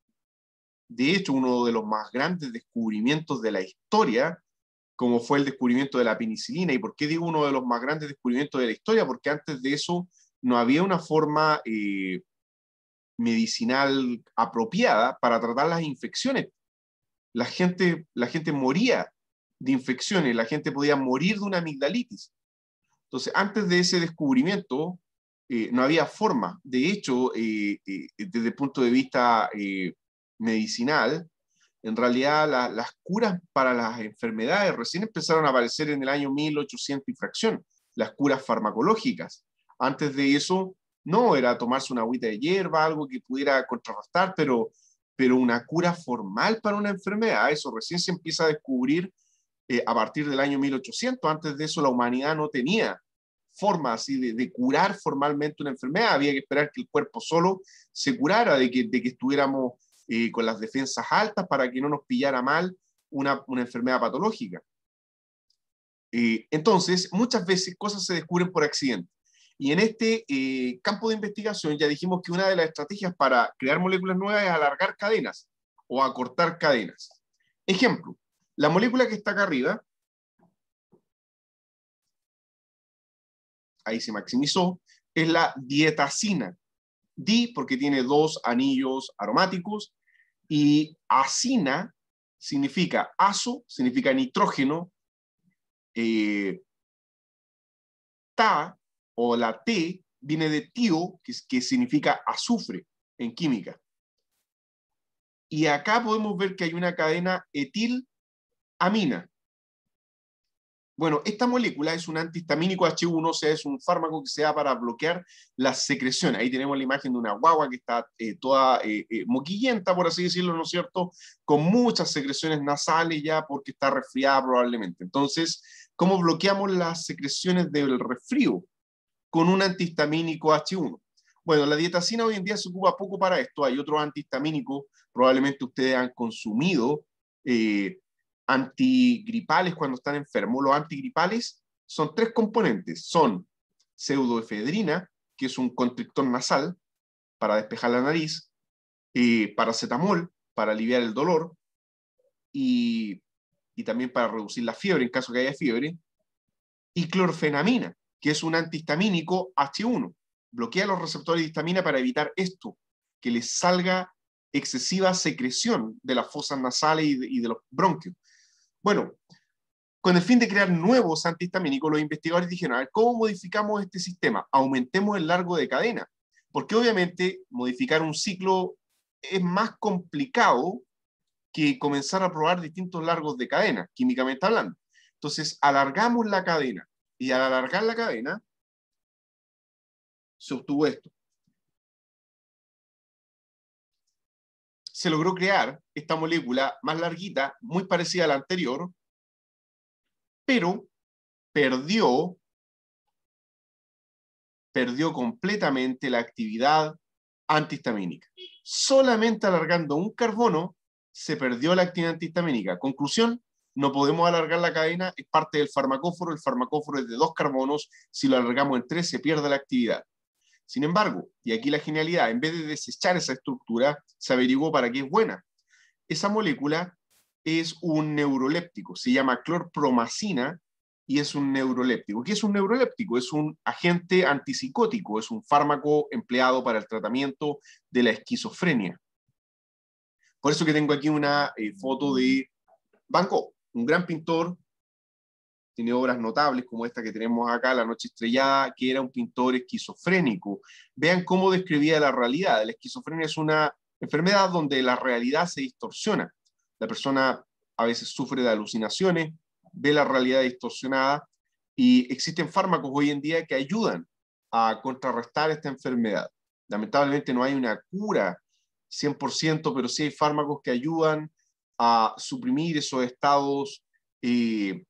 De hecho, uno de los más grandes descubrimientos de la historia, como fue el descubrimiento de la penicilina, ¿y por qué digo uno de los más grandes descubrimientos de la historia? Porque antes de eso no había una forma eh, medicinal apropiada para tratar las infecciones. La gente, la gente moría de infecciones, la gente podía morir de una amigdalitis. Entonces, antes de ese descubrimiento, eh, no había forma. De hecho, eh, eh, desde el punto de vista medicinal, en realidad las curas para las enfermedades recién empezaron a aparecer en el año 1800 y fracción, las curas farmacológicas. Antes de eso, no, era tomarse una agüita de hierba, algo que pudiera contrarrestar, pero, pero una cura formal para una enfermedad, eso recién se empieza a descubrir a partir del año 1800. Antes de eso, la humanidad no tenía forma así de, curar formalmente una enfermedad. Había que esperar que el cuerpo solo se curara, de que, de estuviéramos eh, con las defensas altas para que no nos pillara mal una, enfermedad patológica. Eh, entonces, muchas veces cosas se descubren por accidente. Y en este eh, campo de investigación ya dijimos que una de las estrategias para crear moléculas nuevas es alargar cadenas o acortar cadenas. Ejemplo, la molécula que está acá arriba ahí se maximizó, es la dietacina. Di porque tiene dos anillos aromáticos y acina significa azo, significa nitrógeno, eh, ta o la T viene de tío, que significa azufre en química. Y acá podemos ver que hay una cadena etilamina. Bueno, esta molécula es un antihistamínico H1, o sea, es un fármaco que se da para bloquear la secreción. Ahí tenemos la imagen de una guagua que está eh, toda eh, eh, moquillenta, por así decirlo, ¿no es cierto? Con muchas secreciones nasales ya porque está resfriada probablemente. Entonces, ¿cómo bloqueamos las secreciones del resfrío? Con un antihistamínico H1. Bueno, la dietacina hoy en día se ocupa poco para esto. Hay otro antihistamínicos, probablemente ustedes han consumido. Eh, antigripales cuando están enfermos. Los antigripales son tres componentes. Son pseudoefedrina, que es un constrictor nasal para despejar la nariz, eh, paracetamol para aliviar el dolor y, también para reducir la fiebre en caso que haya fiebre, y clorfenamina, que es un antihistamínico H1. Bloquea los receptores de histamina para evitar esto, que les salga excesiva secreción de las fosas nasales y de los bronquios. Bueno, con el fin de crear nuevos antihistamínicos, los investigadores dijeron, a ver, ¿cómo modificamos este sistema? Aumentemos el largo de cadena, porque obviamente modificar un ciclo es más complicado que comenzar a probar distintos largos de cadena, químicamente hablando. Entonces, alargamos la cadena y al alargar la cadena, se obtuvo esto. se logró crear esta molécula más larguita, muy parecida a la anterior, pero perdió, perdió completamente la actividad antihistamínica. Solamente alargando un carbono se perdió la actividad antihistamínica. Conclusión, no podemos alargar la cadena, es parte del farmacóforo, el farmacóforo es de dos carbonos, si lo alargamos en tres se pierde la actividad. Sin embargo, y aquí la genialidad, en vez de desechar esa estructura, se averiguó para qué es buena. Esa molécula es un neuroléptico, se llama clorpromacina y es un neuroléptico. ¿Qué es un neuroléptico? Es un agente antipsicótico, es un fármaco empleado para el tratamiento de la esquizofrenia. Por eso que tengo aquí una eh, foto de Van Gogh, un gran pintor tiene obras notables como esta que tenemos acá, La Noche Estrellada, que era un pintor esquizofrénico. Vean cómo describía la realidad. La esquizofrenia es una enfermedad donde la realidad se distorsiona. La persona a veces sufre de alucinaciones, ve la realidad distorsionada y existen fármacos hoy en día que ayudan a contrarrestar esta enfermedad. Lamentablemente no hay una cura 100%, pero sí hay fármacos que ayudan a suprimir esos estados eh,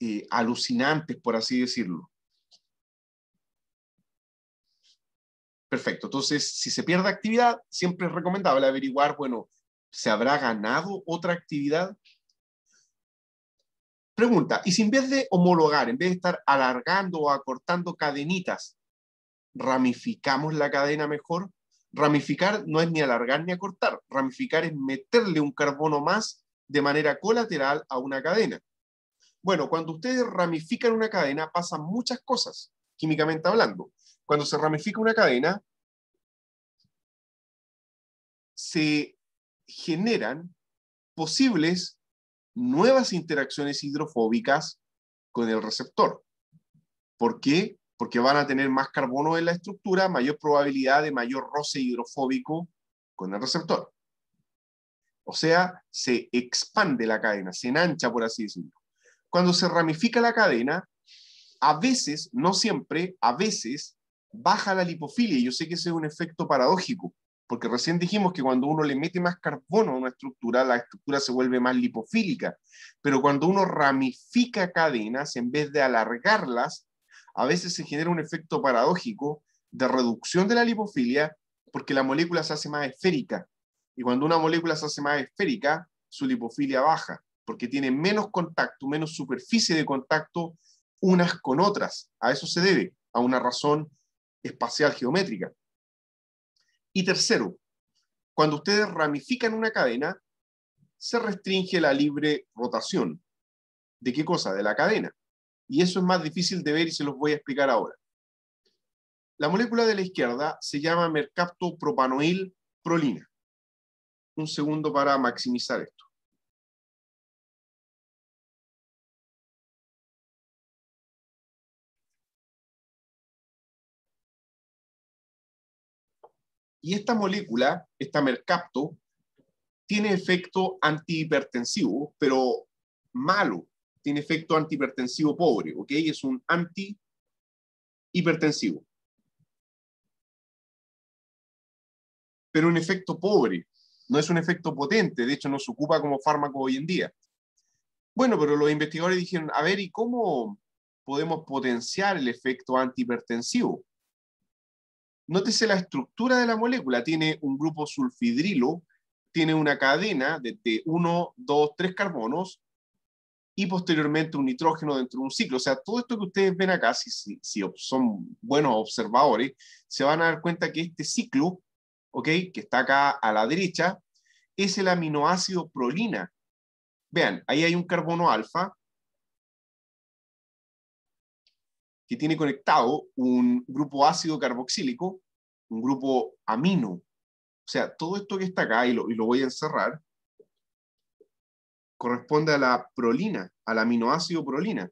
eh, alucinantes, por así decirlo. Perfecto. Entonces, si se pierde actividad, siempre es recomendable averiguar, bueno, ¿se habrá ganado otra actividad? Pregunta, ¿y si en vez de homologar, en vez de estar alargando o acortando cadenitas, ramificamos la cadena mejor? Ramificar no es ni alargar ni acortar, ramificar es meterle un carbono más de manera colateral a una cadena. Bueno, cuando ustedes ramifican una cadena pasan muchas cosas, químicamente hablando. Cuando se ramifica una cadena, se generan posibles nuevas interacciones hidrofóbicas con el receptor. ¿Por qué? Porque van a tener más carbono en la estructura, mayor probabilidad de mayor roce hidrofóbico con el receptor. O sea, se expande la cadena, se enancha, por así decirlo cuando se ramifica la cadena, a veces, no siempre, a veces baja la lipofilia. Yo sé que ese es un efecto paradójico, porque recién dijimos que cuando uno le mete más carbono a una estructura, la estructura se vuelve más lipofílica, pero cuando uno ramifica cadenas, en vez de alargarlas, a veces se genera un efecto paradójico de reducción de la lipofilia, porque la molécula se hace más esférica, y cuando una molécula se hace más esférica, su lipofilia baja porque tiene menos contacto, menos superficie de contacto unas con otras. A eso se debe, a una razón espacial geométrica. Y tercero, cuando ustedes ramifican una cadena, se restringe la libre rotación. ¿De qué cosa? De la cadena. Y eso es más difícil de ver y se los voy a explicar ahora. La molécula de la izquierda se llama mercaptopropanoil prolina. Un segundo para maximizar esto. Y esta molécula, esta mercapto, tiene efecto antihipertensivo, pero malo. Tiene efecto antihipertensivo pobre, ¿ok? Es un antihipertensivo. Pero un efecto pobre, no es un efecto potente, de hecho no se ocupa como fármaco hoy en día. Bueno, pero los investigadores dijeron, a ver, ¿y cómo podemos potenciar el efecto antihipertensivo? Nótese la estructura de la molécula. Tiene un grupo sulfidrilo, tiene una cadena de, 1, 2, 3 carbonos y posteriormente un nitrógeno dentro de un ciclo. O sea, todo esto que ustedes ven acá, si, son buenos observadores, se van a dar cuenta que este ciclo, Que está acá a la derecha, es el aminoácido prolina. Vean, ahí hay un carbono alfa, tiene conectado un grupo ácido carboxílico, un grupo amino. O sea, todo esto que está acá, y lo, voy a encerrar, corresponde a la prolina, al aminoácido prolina.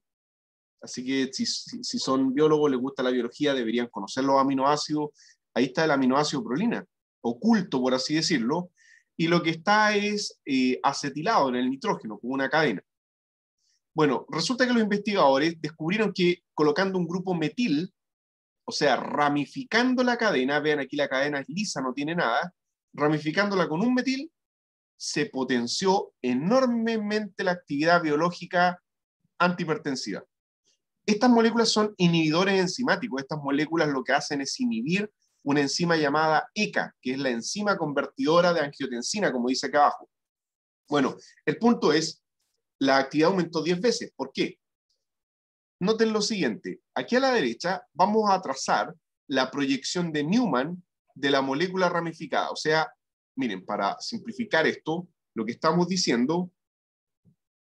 Así que si, son biólogos, les gusta la biología, deberían conocer los aminoácidos. Ahí está el aminoácido prolina, oculto, por así decirlo, y lo que está es eh, acetilado en el nitrógeno, con una cadena. Bueno, resulta que los investigadores descubrieron que colocando un grupo metil, o sea, ramificando la cadena, vean aquí la cadena es lisa, no tiene nada, ramificándola con un metil, se potenció enormemente la actividad biológica antihipertensiva. Estas moléculas son inhibidores enzimáticos. Estas moléculas lo que hacen es inhibir una enzima llamada ECA, que es la enzima convertidora de angiotensina, como dice acá abajo. Bueno, el punto es la actividad aumentó 10 veces. ¿Por qué? Noten lo siguiente. Aquí a la derecha vamos a trazar la proyección de Newman de la molécula ramificada. O sea, miren, para simplificar esto, lo que estamos diciendo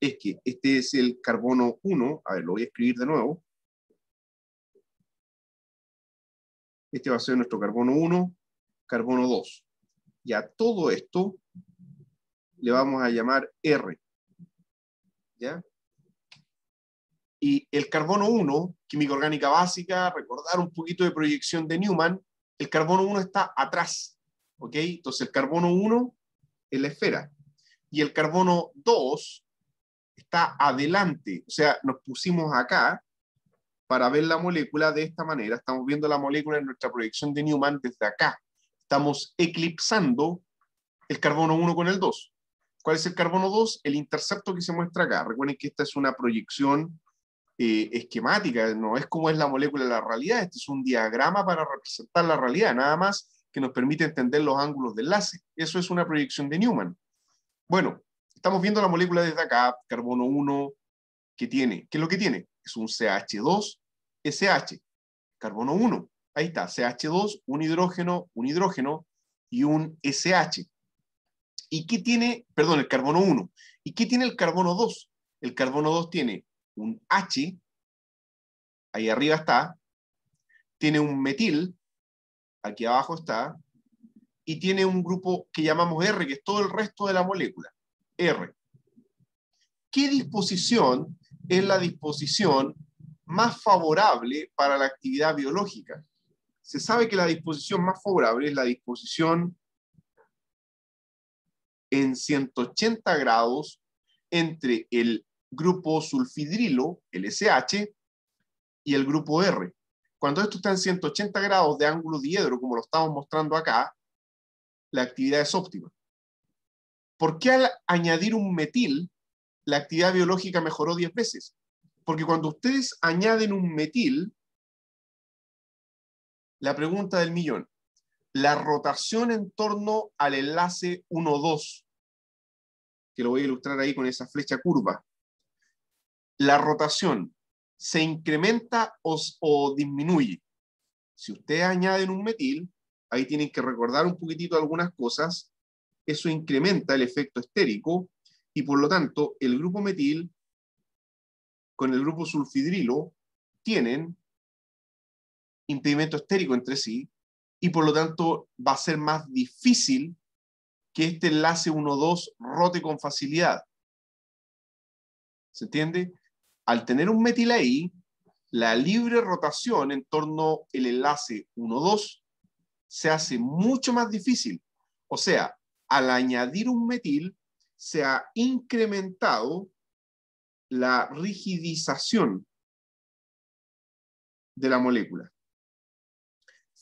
es que este es el carbono 1. A ver, lo voy a escribir de nuevo. Este va a ser nuestro carbono 1, carbono 2. Y a todo esto le vamos a llamar R. Y el carbono 1, química orgánica básica, recordar un poquito de proyección de Newman, el carbono 1 está atrás, ¿ok? Entonces el carbono 1 es la esfera y el carbono 2 está adelante, o sea, nos pusimos acá para ver la molécula de esta manera, estamos viendo la molécula en nuestra proyección de Newman desde acá, estamos eclipsando el carbono 1 con el 2. ¿Cuál es el carbono 2? El intercepto que se muestra acá. Recuerden que esta es una proyección eh, esquemática, no es como es la molécula de la realidad, este es un diagrama para representar la realidad, nada más que nos permite entender los ángulos de enlace. Eso es una proyección de Newman. Bueno, estamos viendo la molécula desde acá, carbono 1, ¿Qué tiene, ¿qué es lo que tiene? Es un CH2, SH, carbono 1. Ahí está, CH2, un hidrógeno, un hidrógeno y un SH. ¿Y qué tiene, perdón, el carbono 1? ¿Y qué tiene el carbono 2? El carbono 2 tiene un H, ahí arriba está, tiene un metil, aquí abajo está, y tiene un grupo que llamamos R, que es todo el resto de la molécula, R. ¿Qué disposición es la disposición más favorable para la actividad biológica? Se sabe que la disposición más favorable es la disposición en 180 grados entre el grupo sulfidrilo, el SH, y el grupo R. Cuando esto está en 180 grados de ángulo diedro, como lo estamos mostrando acá, la actividad es óptima. ¿Por qué al añadir un metil, la actividad biológica mejoró 10 veces? Porque cuando ustedes añaden un metil, la pregunta del millón, la rotación en torno al enlace 1-2, que lo voy a ilustrar ahí con esa flecha curva. La rotación se incrementa o, disminuye. Si ustedes añaden un metil, ahí tienen que recordar un poquitito algunas cosas, eso incrementa el efecto estérico y por lo tanto el grupo metil con el grupo sulfidrilo tienen impedimento estérico entre sí y por lo tanto va a ser más difícil que este enlace 1-2 rote con facilidad. ¿Se entiende? Al tener un metil ahí, la libre rotación en torno al enlace 1-2 se hace mucho más difícil. O sea, al añadir un metil, se ha incrementado la rigidización de la molécula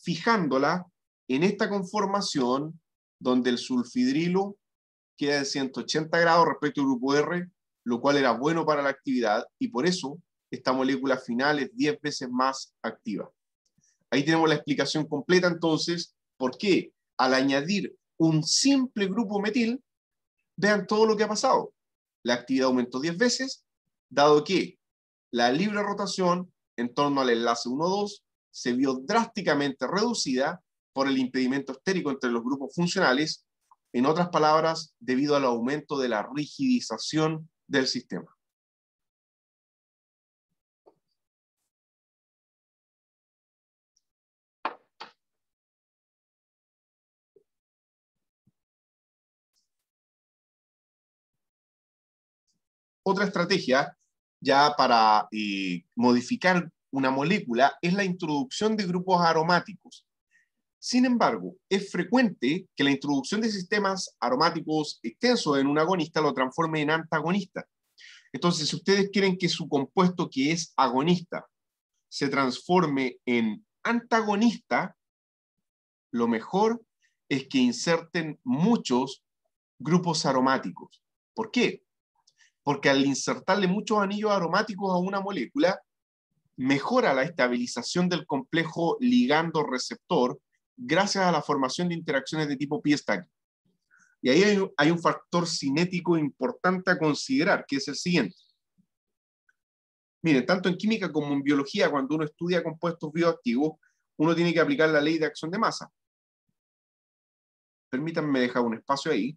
fijándola en esta conformación donde el sulfidrilo queda de 180 grados respecto al grupo R, lo cual era bueno para la actividad y por eso esta molécula final es 10 veces más activa. Ahí tenemos la explicación completa entonces por qué al añadir un simple grupo metil, vean todo lo que ha pasado. La actividad aumentó 10 veces, dado que la libre rotación en torno al enlace 1-2 se vio drásticamente reducida por el impedimento estérico entre los grupos funcionales, en otras palabras, debido al aumento de la rigidización del sistema. Otra estrategia ya para eh, modificar una molécula es la introducción de grupos aromáticos. Sin embargo, es frecuente que la introducción de sistemas aromáticos extensos en un agonista lo transforme en antagonista. Entonces, si ustedes quieren que su compuesto que es agonista se transforme en antagonista, lo mejor es que inserten muchos grupos aromáticos. ¿Por qué? Porque al insertarle muchos anillos aromáticos a una molécula, mejora la estabilización del complejo ligando-receptor gracias a la formación de interacciones de tipo pi stack Y ahí hay un, hay un factor cinético importante a considerar, que es el siguiente. Miren, tanto en química como en biología, cuando uno estudia compuestos bioactivos, uno tiene que aplicar la ley de acción de masa. Permítanme dejar un espacio ahí,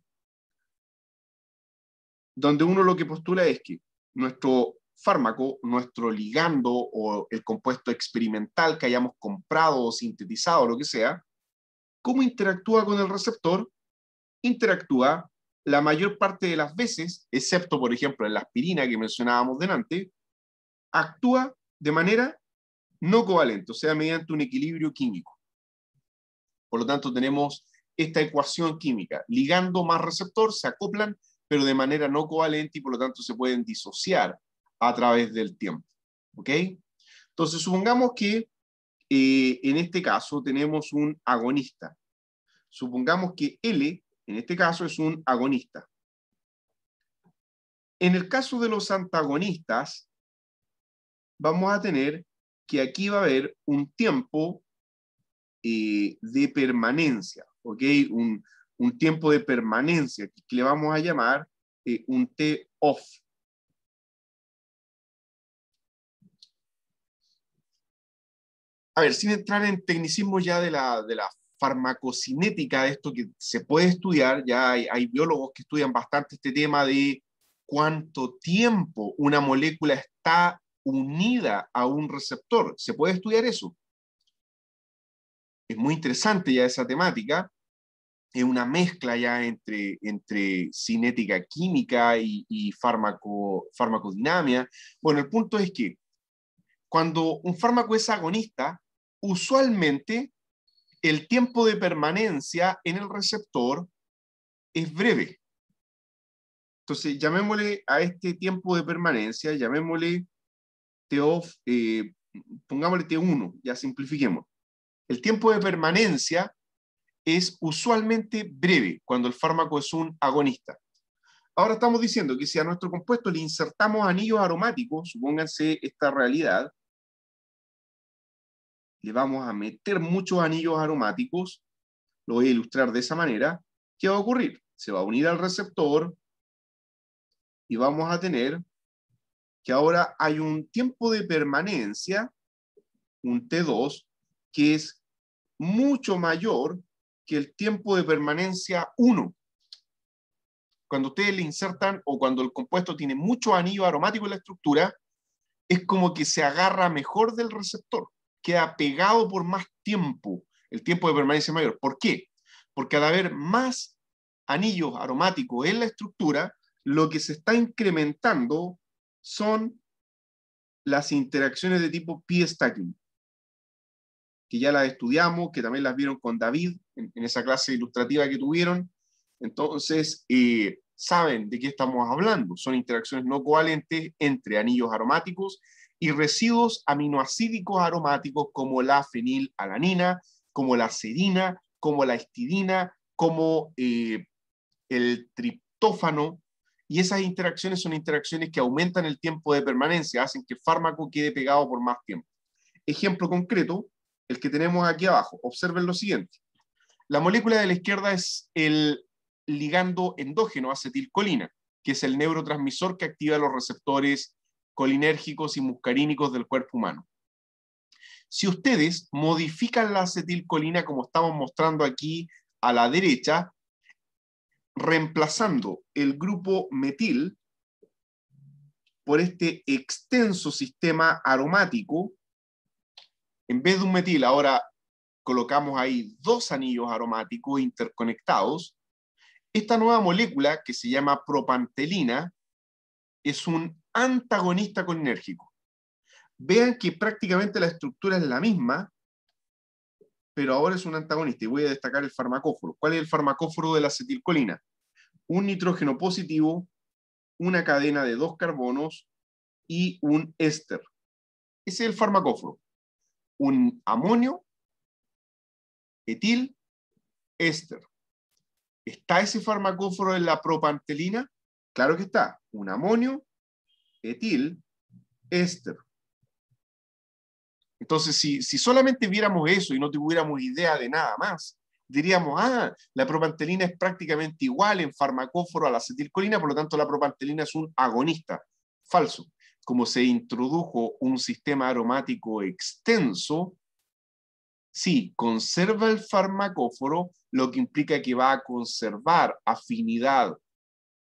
donde uno lo que postula es que nuestro fármaco, nuestro ligando o el compuesto experimental que hayamos comprado o sintetizado, lo que sea, ¿cómo interactúa con el receptor? Interactúa la mayor parte de las veces, excepto por ejemplo en la aspirina que mencionábamos delante, actúa de manera no covalente, o sea, mediante un equilibrio químico. Por lo tanto, tenemos esta ecuación química. Ligando más receptor se acoplan, pero de manera no covalente y por lo tanto se pueden disociar a través del tiempo. ¿Ok? Entonces, supongamos que eh, en este caso tenemos un agonista. Supongamos que L, en este caso, es un agonista. En el caso de los antagonistas, vamos a tener que aquí va a haber un tiempo eh, de permanencia, ¿ok? Un, tiempo de permanencia que le vamos a llamar eh, un T-off, a ver, sin entrar en tecnicismo ya de la, de la farmacocinética de esto que se puede estudiar, ya hay, biólogos que estudian bastante este tema de cuánto tiempo una molécula está unida a un receptor. ¿Se puede estudiar eso? Es muy interesante ya esa temática. Es una mezcla ya entre, entre cinética química y, farmacodinamia. Bueno, el punto es que cuando un fármaco es agonista, usualmente el tiempo de permanencia en el receptor es breve. Entonces, llamémosle a este tiempo de permanencia, llamémosle T-off, eh, pongámosle T1, ya simplifiquemos. El tiempo de permanencia es usualmente breve cuando el fármaco es un agonista. Ahora estamos diciendo que si a nuestro compuesto le insertamos anillos aromáticos, supónganse esta realidad, le vamos a meter muchos anillos aromáticos, lo voy a ilustrar de esa manera, ¿qué va a ocurrir? Se va a unir al receptor y vamos a tener que ahora hay un tiempo de permanencia, un T2, que es mucho mayor que el tiempo de permanencia 1. Cuando ustedes le insertan o cuando el compuesto tiene mucho anillo aromático en la estructura, es como que se agarra mejor del receptor queda pegado por más tiempo, el tiempo de permanencia mayor. ¿Por qué? Porque al haber más anillos aromáticos en la estructura, lo que se está incrementando son las interacciones de tipo P-stacking, que ya las estudiamos, que también las vieron con David en, esa clase ilustrativa que tuvieron. Entonces, eh, saben de qué estamos hablando. Son interacciones no covalentes entre anillos aromáticos y residuos aminoacídicos aromáticos como la fenilalanina, como la serina, como la histidina, como eh, el triptófano. Y esas interacciones son interacciones que aumentan el tiempo de permanencia, hacen que el fármaco quede pegado por más tiempo. Ejemplo concreto, el que tenemos aquí abajo. Observen lo siguiente. La molécula de la izquierda es el ligando endógeno acetilcolina, que es el neurotransmisor que activa los receptores colinérgicos y muscarínicos del cuerpo humano. Si ustedes modifican la acetilcolina como estamos mostrando aquí a la derecha, reemplazando el grupo metil por este extenso sistema aromático, en vez de un metil, ahora colocamos ahí dos anillos aromáticos interconectados. Esta nueva molécula, que se llama propantelina, es un antagonista colinérgico. Vean que prácticamente la estructura es la misma, pero ahora es un antagonista y voy a destacar el farmacóforo. ¿Cuál es el farmacóforo de la acetilcolina? Un nitrógeno positivo, una cadena de dos carbonos y un éster. Ese es el farmacóforo. Un amonio, etil, éster. ¿Está ese farmacóforo en la propantelina? Claro que está. Un amonio, etil éster. Entonces, si, si solamente viéramos eso y no tuviéramos idea de nada más, diríamos, ah, la propantelina es prácticamente igual en farmacóforo a la acetilcolina, por lo tanto la propantelina es un agonista. Falso. Como se introdujo un sistema aromático extenso, sí, conserva el farmacóforo, lo que implica que va a conservar afinidad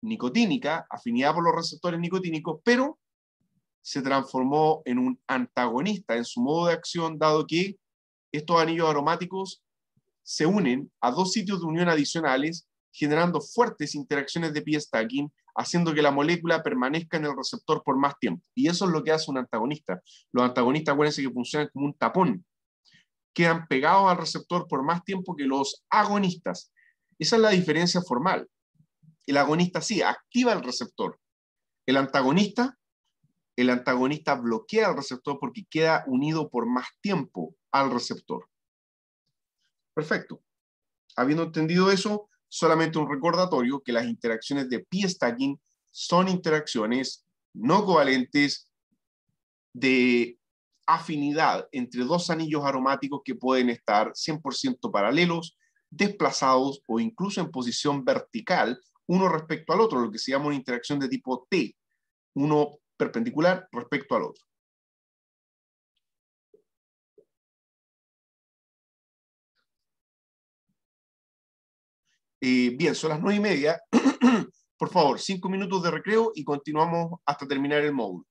nicotínica, afinidad por los receptores nicotínicos, pero se transformó en un antagonista en su modo de acción, dado que estos anillos aromáticos se unen a dos sitios de unión adicionales, generando fuertes interacciones de pie stacking haciendo que la molécula permanezca en el receptor por más tiempo. Y eso es lo que hace un antagonista. Los antagonistas, acuérdense que funcionan como un tapón. Quedan pegados al receptor por más tiempo que los agonistas. Esa es la diferencia formal. El agonista sí, activa el receptor. El antagonista, el antagonista bloquea el receptor porque queda unido por más tiempo al receptor. Perfecto. Habiendo entendido eso, solamente un recordatorio que las interacciones de P-stacking son interacciones no covalentes de afinidad entre dos anillos aromáticos que pueden estar 100% paralelos, desplazados o incluso en posición vertical uno respecto al otro, lo que se llama una interacción de tipo T, uno perpendicular respecto al otro. Y eh, bien, son las nueve y media. Por favor, cinco minutos de recreo y continuamos hasta terminar el módulo.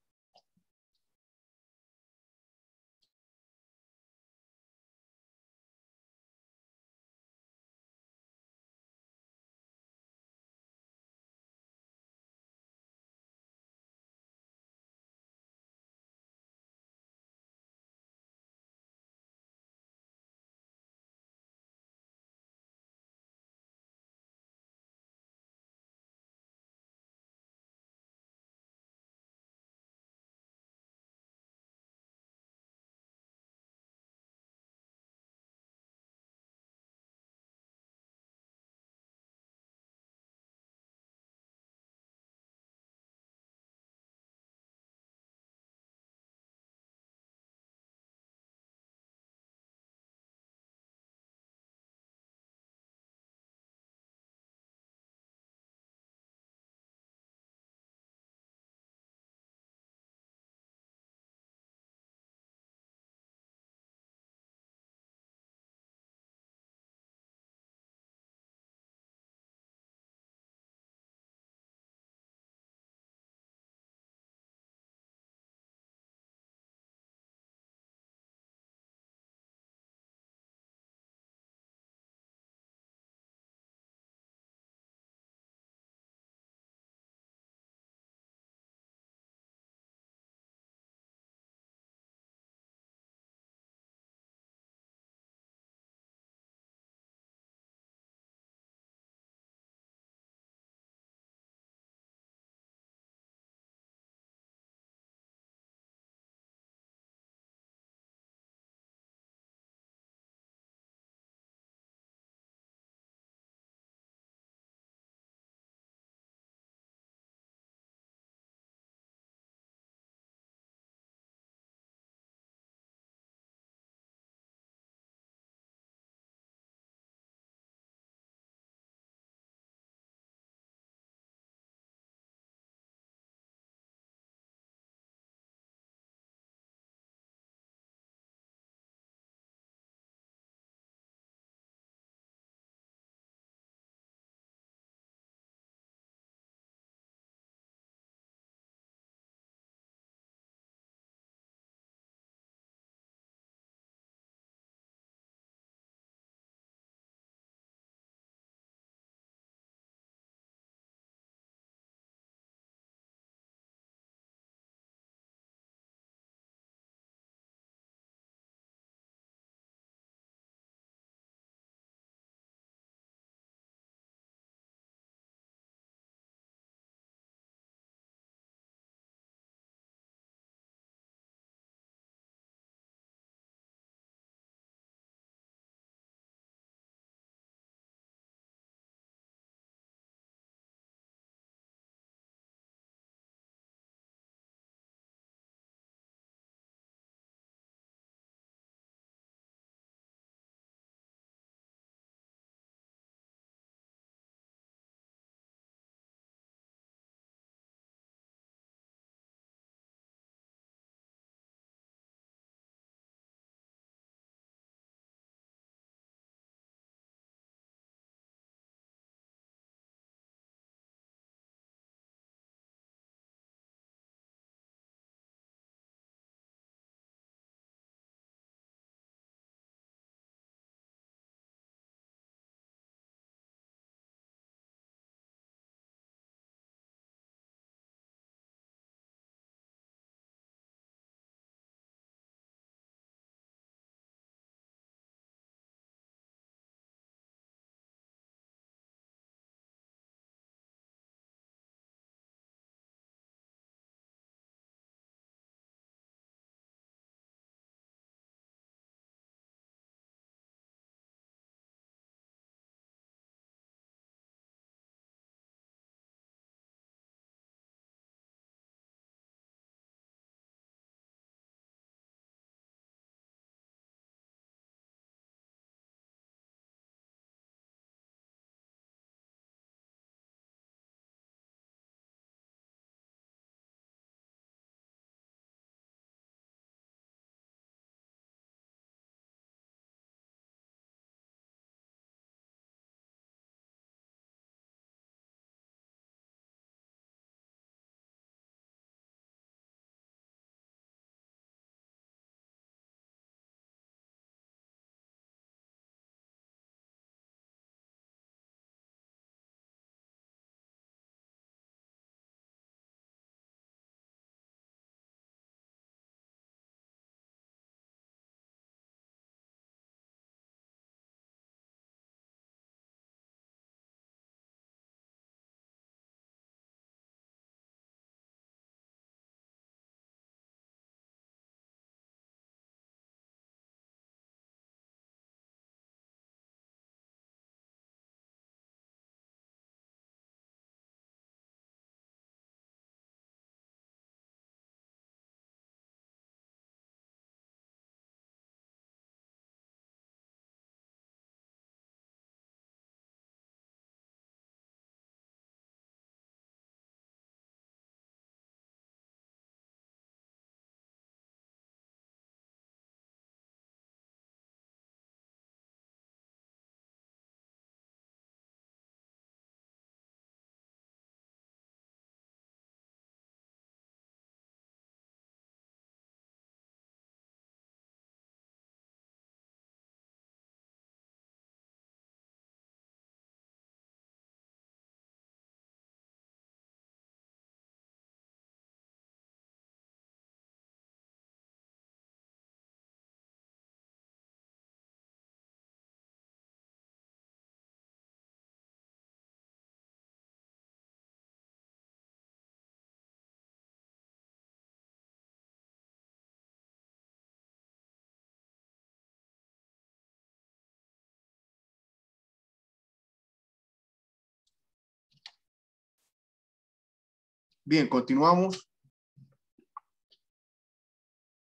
Bien, continuamos.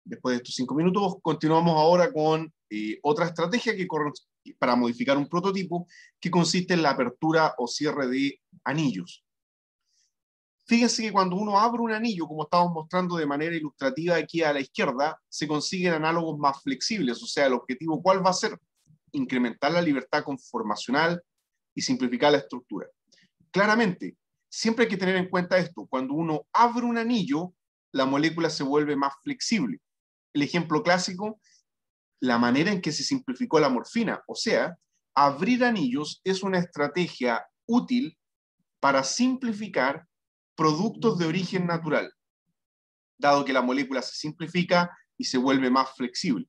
Después de estos cinco minutos, continuamos ahora con eh, otra estrategia que para modificar un prototipo que consiste en la apertura o cierre de anillos. Fíjense que cuando uno abre un anillo, como estamos mostrando de manera ilustrativa aquí a la izquierda, se consiguen análogos más flexibles, o sea, el objetivo cuál va a ser incrementar la libertad conformacional y simplificar la estructura. Claramente, Siempre hay que tener en cuenta esto. Cuando uno abre un anillo, la molécula se vuelve más flexible. El ejemplo clásico, la manera en que se simplificó la morfina. O sea, abrir anillos es una estrategia útil para simplificar productos de origen natural, dado que la molécula se simplifica y se vuelve más flexible.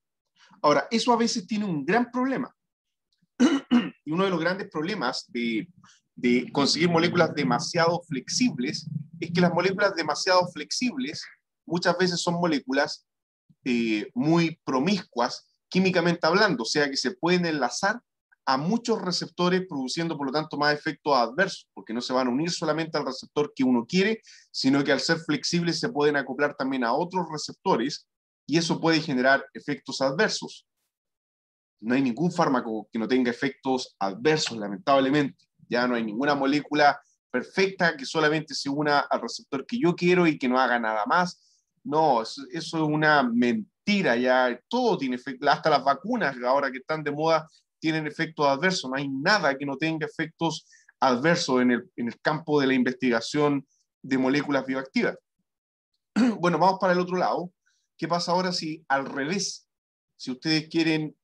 Ahora, eso a veces tiene un gran problema. y uno de los grandes problemas de de conseguir moléculas demasiado flexibles es que las moléculas demasiado flexibles muchas veces son moléculas eh, muy promiscuas químicamente hablando, o sea que se pueden enlazar a muchos receptores produciendo por lo tanto más efectos adversos, porque no se van a unir solamente al receptor que uno quiere, sino que al ser flexibles se pueden acoplar también a otros receptores y eso puede generar efectos adversos. No hay ningún fármaco que no tenga efectos adversos, lamentablemente. Ya no hay ninguna molécula perfecta que solamente se una al receptor que yo quiero y que no haga nada más. No, eso, es una mentira. Ya todo tiene efecto, hasta las vacunas ahora que están de moda tienen efectos adversos. No hay nada que no tenga efectos adversos en el, campo de la investigación de moléculas bioactivas. Bueno, vamos para el otro lado. ¿Qué pasa ahora si al revés, si ustedes quieren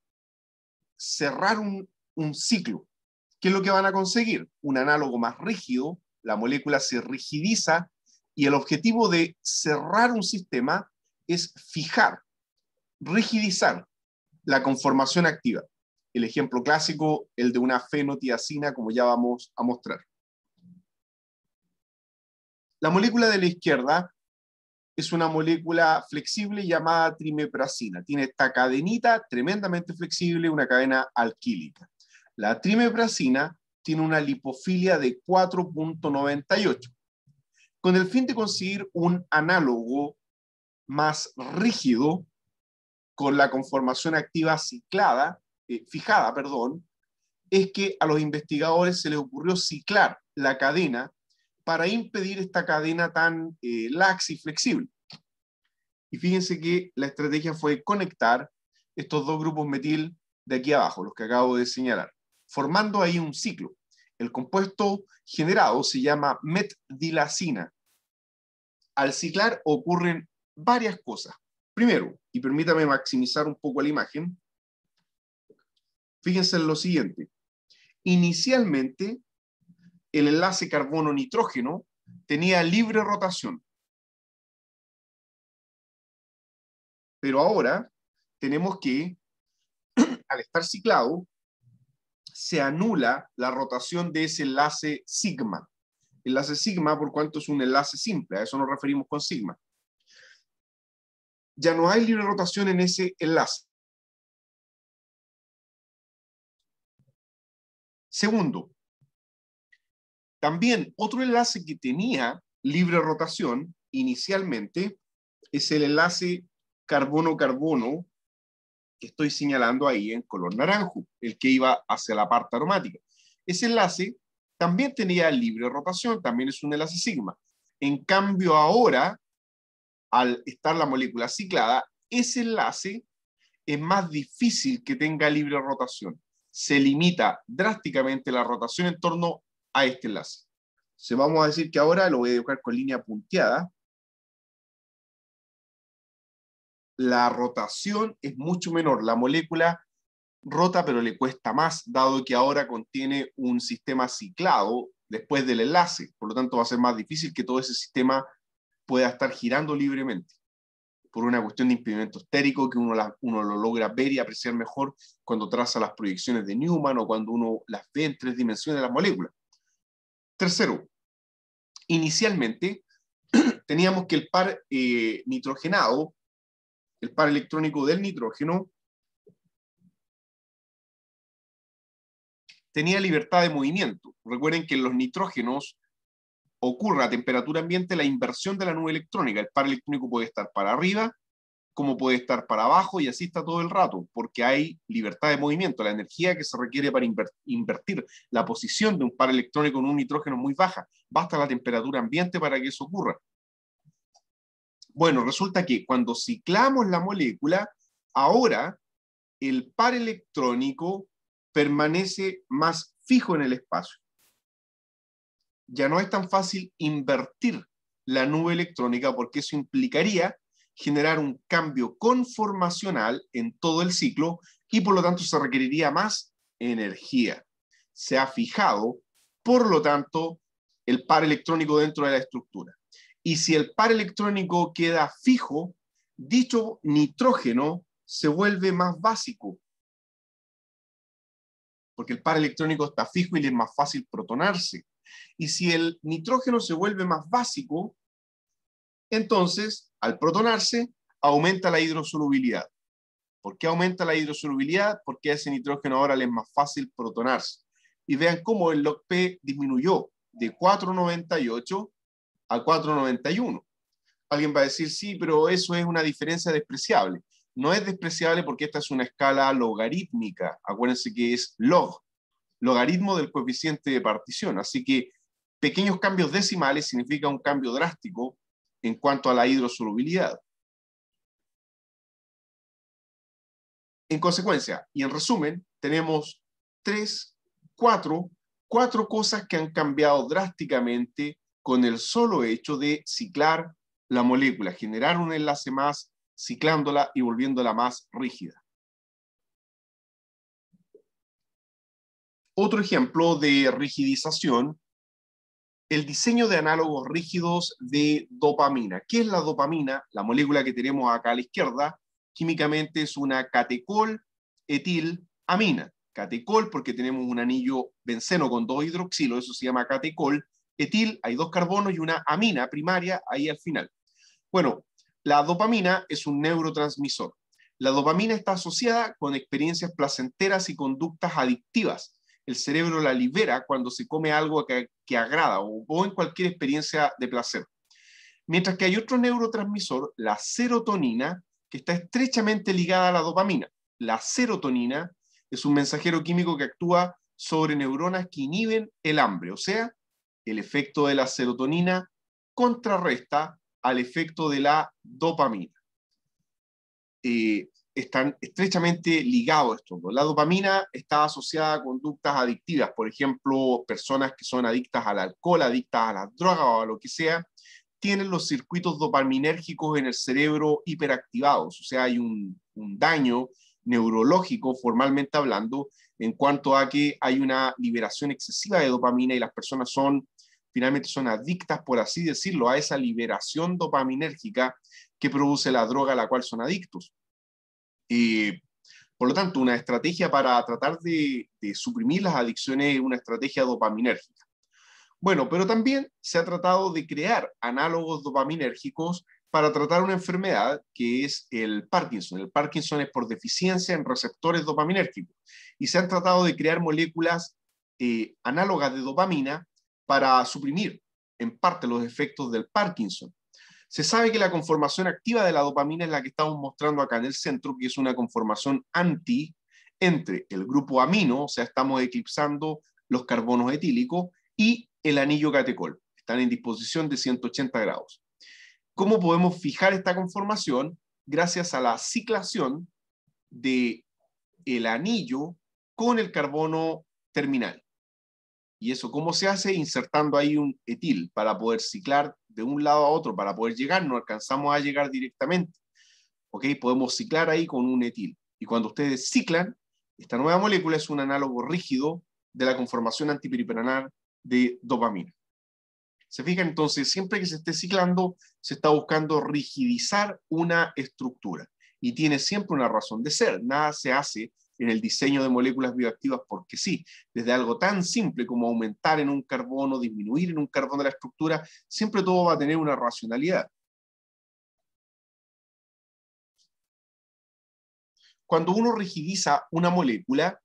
cerrar un ciclo, ¿Qué es lo que van a conseguir? Un análogo más rígido, la molécula se rigidiza y el objetivo de cerrar un sistema es fijar, rigidizar la conformación activa. El ejemplo clásico, el de una fenotiazina como ya vamos a mostrar. La molécula de la izquierda es una molécula flexible llamada trimepracina Tiene esta cadenita tremendamente flexible, una cadena alquílica. La trimeprasina tiene una lipofilia de 4.98, con el fin de conseguir un análogo más rígido con la conformación activa ciclada, eh, fijada, perdón, es que a los investigadores se les ocurrió ciclar la cadena para impedir esta cadena tan eh, lax y flexible. Y fíjense que la estrategia fue conectar estos dos grupos metil de aquí abajo, los que acabo de señalar formando ahí un ciclo. El compuesto generado se llama metdilacina. Al ciclar ocurren varias cosas. Primero, y permítame maximizar un poco la imagen, fíjense en lo siguiente. Inicialmente, el enlace carbono-nitrógeno tenía libre rotación. Pero ahora tenemos que, al estar ciclado, se anula la rotación de ese enlace sigma. Enlace sigma, por cuanto es un enlace simple, a eso nos referimos con sigma. Ya no hay libre rotación en ese enlace. Segundo, también otro enlace que tenía libre rotación inicialmente es el enlace carbono-carbono que estoy señalando ahí en color naranjo, el que iba hacia la parte aromática. Ese enlace también tenía libre rotación, también es un enlace sigma. En cambio, ahora, al estar la molécula ciclada, ese enlace es más difícil que tenga libre rotación. Se limita drásticamente la rotación en torno a este enlace. Se vamos a decir que ahora lo voy a dibujar con línea punteada la rotación es mucho menor. La molécula rota, pero le cuesta más, dado que ahora contiene un sistema ciclado después del enlace. Por lo tanto, va a ser más difícil que todo ese sistema pueda estar girando libremente por una cuestión de impedimento estérico que uno, lo logra ver y apreciar mejor cuando traza las proyecciones de Newman o cuando uno las ve en tres dimensiones de las moléculas. Tercero, inicialmente teníamos que el par eh, nitrogenado el par electrónico del nitrógeno, tenía libertad de movimiento. Recuerden que en los nitrógenos ocurre a temperatura ambiente la inversión de la nube electrónica. El par electrónico puede estar para arriba, como puede estar para abajo, y así está todo el rato, porque hay libertad de movimiento. La energía que se requiere para invertir la posición de un par electrónico en un nitrógeno muy baja. Basta la temperatura ambiente para que eso ocurra. Bueno, resulta que cuando ciclamos la molécula, ahora el par electrónico permanece más fijo en el espacio. Ya no es tan fácil invertir la nube electrónica porque eso implicaría generar un cambio conformacional en todo el ciclo y por lo tanto se requeriría más energía. Se ha fijado, por lo tanto, el par electrónico dentro de la estructura y si el par electrónico queda fijo, dicho nitrógeno se vuelve más básico, porque el par electrónico está fijo y le es más fácil protonarse. Y si el nitrógeno se vuelve más básico, entonces, al protonarse, aumenta la hidrosolubilidad. ¿Por qué aumenta la hidrosolubilidad? Porque a ese nitrógeno ahora le es más fácil protonarse. Y vean cómo el log P disminuyó de 4,98 a 4,91. Alguien va a decir, sí, pero eso es una diferencia despreciable. No es despreciable porque esta es una escala logarítmica. Acuérdense que es log, logaritmo del coeficiente de partición. Así que pequeños cambios decimales significa un cambio drástico en cuanto a la hidrosolubilidad. En consecuencia, y en resumen, tenemos tres, cuatro, cuatro cosas que han cambiado drásticamente con el solo hecho de ciclar la molécula, generar un enlace más, ciclándola y volviéndola más rígida. Otro ejemplo de rigidización, el diseño de análogos rígidos de dopamina. ¿Qué es la dopamina? La molécula que tenemos acá a la izquierda, químicamente es una catecol etilamina. Catecol porque tenemos un anillo benceno con dos hidroxilos, eso se llama catecol, etil, hay dos carbonos y una amina primaria ahí al final. Bueno, la dopamina es un neurotransmisor. La dopamina está asociada con experiencias placenteras y conductas adictivas. El cerebro la libera cuando se come algo que, agrada o en cualquier experiencia de placer. Mientras que hay otro neurotransmisor, la serotonina, que está estrechamente ligada a la dopamina. La serotonina es un mensajero químico que actúa sobre neuronas que inhiben el hambre, o sea, el efecto de la serotonina contrarresta al efecto de la dopamina. Eh, están estrechamente ligados estos dos. La dopamina está asociada a conductas adictivas, por ejemplo, personas que son adictas al alcohol, adictas a las drogas o a lo que sea, tienen los circuitos dopaminérgicos en el cerebro hiperactivados, o sea, hay un, un daño neurológico, formalmente hablando, en cuanto a que hay una liberación excesiva de dopamina y las personas son finalmente son adictas, por así decirlo, a esa liberación dopaminérgica que produce la droga a la cual son adictos. por lo tanto, una estrategia para tratar de, suprimir las adicciones es una estrategia dopaminérgica. Bueno, pero también se ha tratado de crear análogos dopaminérgicos para tratar una enfermedad que es el Parkinson. El Parkinson es por deficiencia en receptores dopaminérgicos y se han tratado de crear moléculas eh, análogas de dopamina para suprimir en parte los efectos del Parkinson. Se sabe que la conformación activa de la dopamina es la que estamos mostrando acá en el centro, que es una conformación anti entre el grupo amino, o sea, estamos eclipsando los carbonos etílicos, y el anillo catecol. Están en disposición de 180 grados. ¿Cómo podemos fijar esta conformación? Gracias a la ciclación del el anillo con el carbono terminal. ¿Y eso cómo se hace? Insertando ahí un etil para poder ciclar de un lado a otro, para poder llegar. No alcanzamos a llegar directamente. ¿Ok? Podemos ciclar ahí con un etil. Y cuando ustedes ciclan, esta nueva molécula es un análogo rígido de la conformación antipiriperanal de dopamina. ¿Se fijan? Entonces, siempre que se esté ciclando, se está buscando rigidizar una estructura. Y tiene siempre una razón de ser. Nada se hace en el diseño de moléculas bioactivas porque sí, desde algo tan simple como aumentar en un carbono, disminuir en un carbono la estructura, siempre todo va a tener una racionalidad. Cuando uno rigidiza una molécula,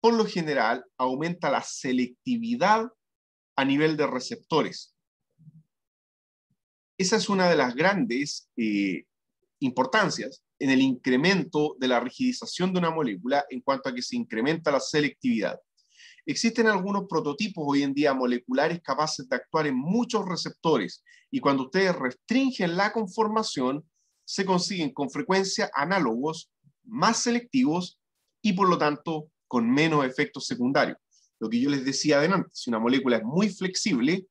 por lo general aumenta la selectividad a nivel de receptores. Esa es una de las grandes eh, importancias en el incremento de la rigidización de una molécula en cuanto a que se incrementa la selectividad. Existen algunos prototipos hoy en día moleculares capaces de actuar en muchos receptores y cuando ustedes restringen la conformación, se consiguen con frecuencia análogos más selectivos y por lo tanto con menos efectos secundarios. Lo que yo les decía adelante, si una molécula es muy flexible,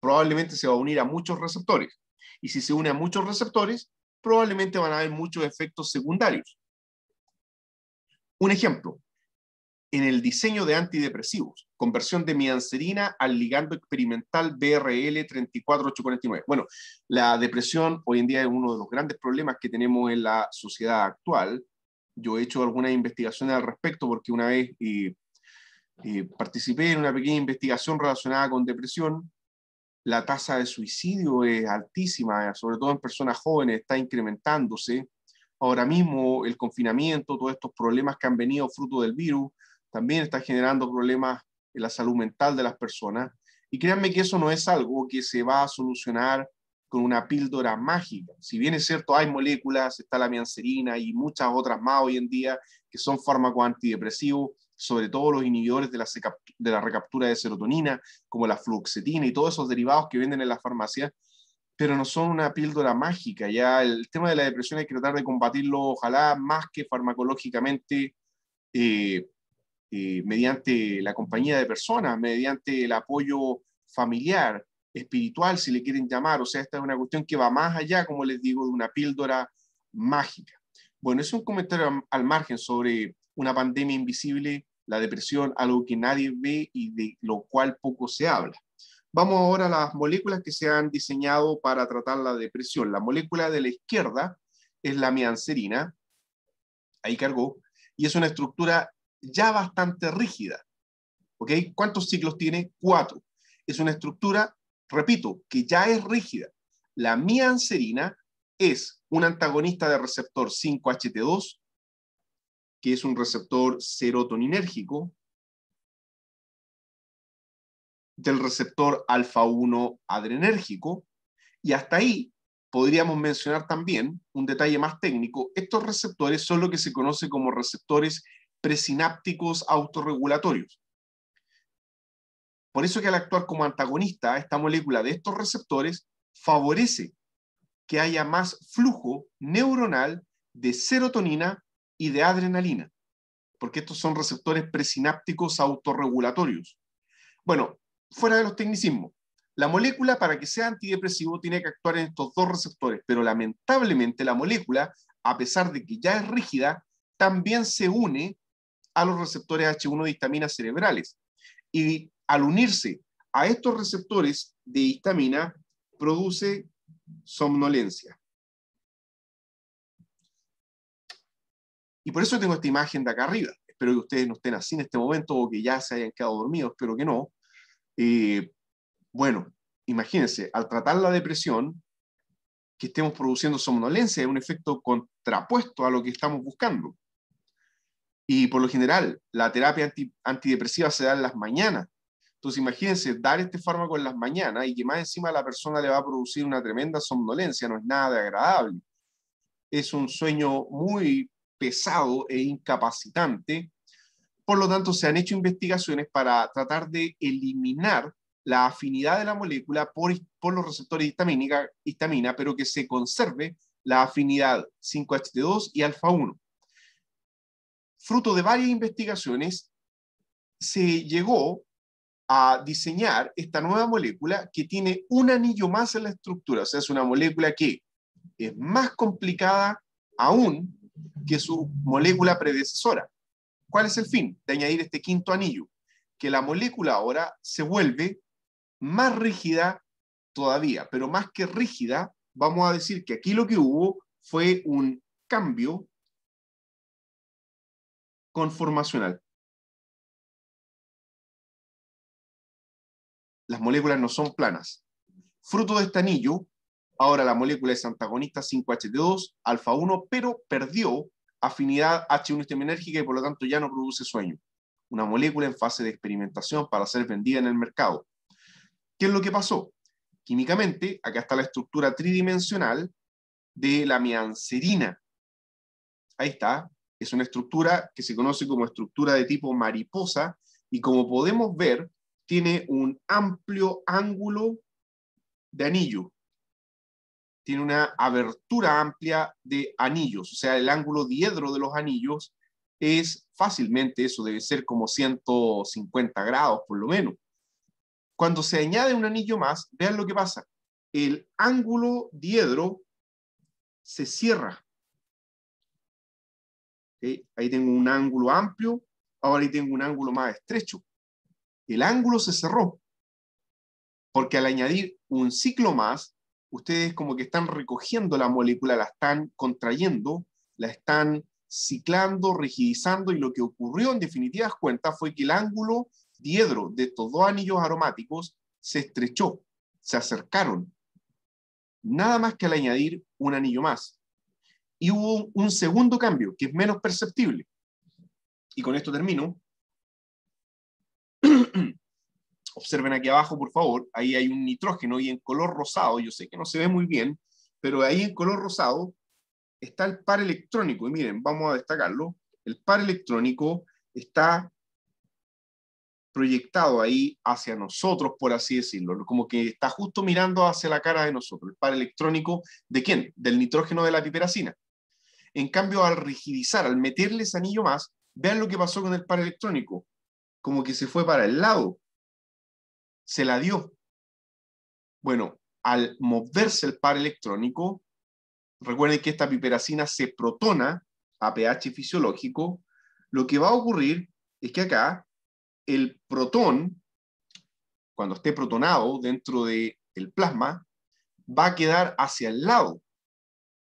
probablemente se va a unir a muchos receptores. Y si se une a muchos receptores, probablemente van a haber muchos efectos secundarios. Un ejemplo, en el diseño de antidepresivos, conversión de mianserina al ligando experimental BRL34849. Bueno, la depresión hoy en día es uno de los grandes problemas que tenemos en la sociedad actual. Yo he hecho algunas investigaciones al respecto porque una vez eh, eh, participé en una pequeña investigación relacionada con depresión la tasa de suicidio es altísima, sobre todo en personas jóvenes, está incrementándose. Ahora mismo el confinamiento, todos estos problemas que han venido fruto del virus, también está generando problemas en la salud mental de las personas. Y créanme que eso no es algo que se va a solucionar con una píldora mágica. Si bien es cierto, hay moléculas, está la mianserina y muchas otras más hoy en día que son fármacos antidepresivos, sobre todo los inhibidores de la, de la recaptura de serotonina, como la fluoxetina y todos esos derivados que venden en las farmacias, pero no son una píldora mágica. Ya el tema de la depresión hay que tratar de combatirlo, ojalá, más que farmacológicamente, eh, eh, mediante la compañía de personas, mediante el apoyo familiar, espiritual, si le quieren llamar. O sea, esta es una cuestión que va más allá, como les digo, de una píldora mágica. Bueno, es un comentario al margen sobre una pandemia invisible la depresión, algo que nadie ve y de lo cual poco se habla. Vamos ahora a las moléculas que se han diseñado para tratar la depresión. La molécula de la izquierda es la miancerina. ahí cargó, y es una estructura ya bastante rígida. ¿Ok? ¿Cuántos ciclos tiene? Cuatro. Es una estructura, repito, que ya es rígida. La miancerina es un antagonista de receptor 5HT2 que es un receptor serotoninérgico, del receptor alfa-1 adrenérgico, y hasta ahí podríamos mencionar también un detalle más técnico, estos receptores son lo que se conoce como receptores presinápticos autorregulatorios. Por eso que al actuar como antagonista, esta molécula de estos receptores favorece que haya más flujo neuronal de serotonina y de adrenalina, porque estos son receptores presinápticos autorregulatorios. Bueno, fuera de los tecnicismos, la molécula para que sea antidepresivo tiene que actuar en estos dos receptores, pero lamentablemente la molécula, a pesar de que ya es rígida, también se une a los receptores H1 de histamina cerebrales. Y al unirse a estos receptores de histamina, produce somnolencia. Y por eso tengo esta imagen de acá arriba. Espero que ustedes no estén así en este momento o que ya se hayan quedado dormidos, espero que no. Eh, bueno, imagínense, al tratar la depresión, que estemos produciendo somnolencia es un efecto contrapuesto a lo que estamos buscando. Y por lo general, la terapia antidepresiva se da en las mañanas. Entonces, imagínense, dar este fármaco en las mañanas y que más encima a la persona le va a producir una tremenda somnolencia, no es nada de agradable. Es un sueño muy pesado e incapacitante. Por lo tanto, se han hecho investigaciones para tratar de eliminar la afinidad de la molécula por, por los receptores de histamina, pero que se conserve la afinidad 5HT2 y alfa-1. Fruto de varias investigaciones, se llegó a diseñar esta nueva molécula que tiene un anillo más en la estructura, o sea, es una molécula que es más complicada aún que su molécula predecesora. ¿Cuál es el fin de añadir este quinto anillo? Que la molécula ahora se vuelve más rígida todavía, pero más que rígida, vamos a decir que aquí lo que hubo fue un cambio conformacional. Las moléculas no son planas. Fruto de este anillo Ahora la molécula es antagonista 5-HT2, alfa-1, pero perdió afinidad H1-histaminérgica y por lo tanto ya no produce sueño. Una molécula en fase de experimentación para ser vendida en el mercado. ¿Qué es lo que pasó? Químicamente, acá está la estructura tridimensional de la miancerina. Ahí está. Es una estructura que se conoce como estructura de tipo mariposa y como podemos ver, tiene un amplio ángulo de anillo tiene una abertura amplia de anillos, o sea, el ángulo diedro de los anillos es fácilmente, eso debe ser como 150 grados por lo menos. Cuando se añade un anillo más, vean lo que pasa. El ángulo diedro se cierra. Ahí tengo un ángulo amplio, ahora ahí tengo un ángulo más estrecho. El ángulo se cerró, porque al añadir un ciclo más, ustedes como que están recogiendo la molécula, la están contrayendo, la están ciclando, rigidizando y lo que ocurrió en definitivas cuentas fue que el ángulo diedro de estos dos anillos aromáticos se estrechó, se acercaron, nada más que al añadir un anillo más. Y hubo un segundo cambio que es menos perceptible. Y con esto termino. observen aquí abajo, por favor, ahí hay un nitrógeno y en color rosado, yo sé que no se ve muy bien, pero ahí en color rosado está el par electrónico. Y miren, vamos a destacarlo. El par electrónico está proyectado ahí hacia nosotros, por así decirlo, como que está justo mirando hacia la cara de nosotros, el par electrónico de quién? Del nitrógeno de la piperacina. En cambio, al rigidizar, al meterles anillo más, vean lo que pasó con el par electrónico, como que se fue para el lado se la dio. Bueno, al moverse el par electrónico, recuerden que esta piperacina se protona a pH fisiológico, lo que va a ocurrir es que acá el protón, cuando esté protonado dentro del el plasma, va a quedar hacia el lado,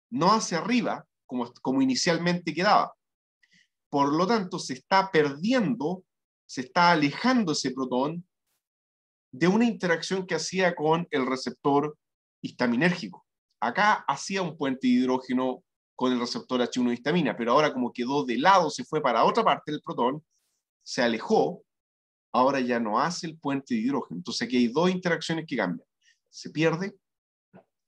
no hacia arriba, como, como inicialmente quedaba. Por lo tanto, se está perdiendo, se está alejando ese protón de una interacción que hacía con el receptor histaminérgico. Acá hacía un puente de hidrógeno con el receptor H1 de histamina, pero ahora como quedó de lado, se fue para otra parte del protón, se alejó, ahora ya no hace el puente de hidrógeno. Entonces aquí hay dos interacciones que cambian. Se pierde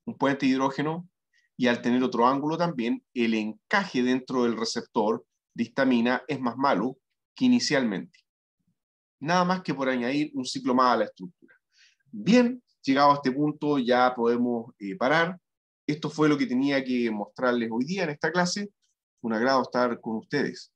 un puente de hidrógeno y al tener otro ángulo también, el encaje dentro del receptor de histamina es más malo que inicialmente nada más que por añadir un ciclo más a la estructura. Bien, llegado a este punto ya podemos eh, parar. Esto fue lo que tenía que mostrarles hoy día en esta clase. Un agrado estar con ustedes.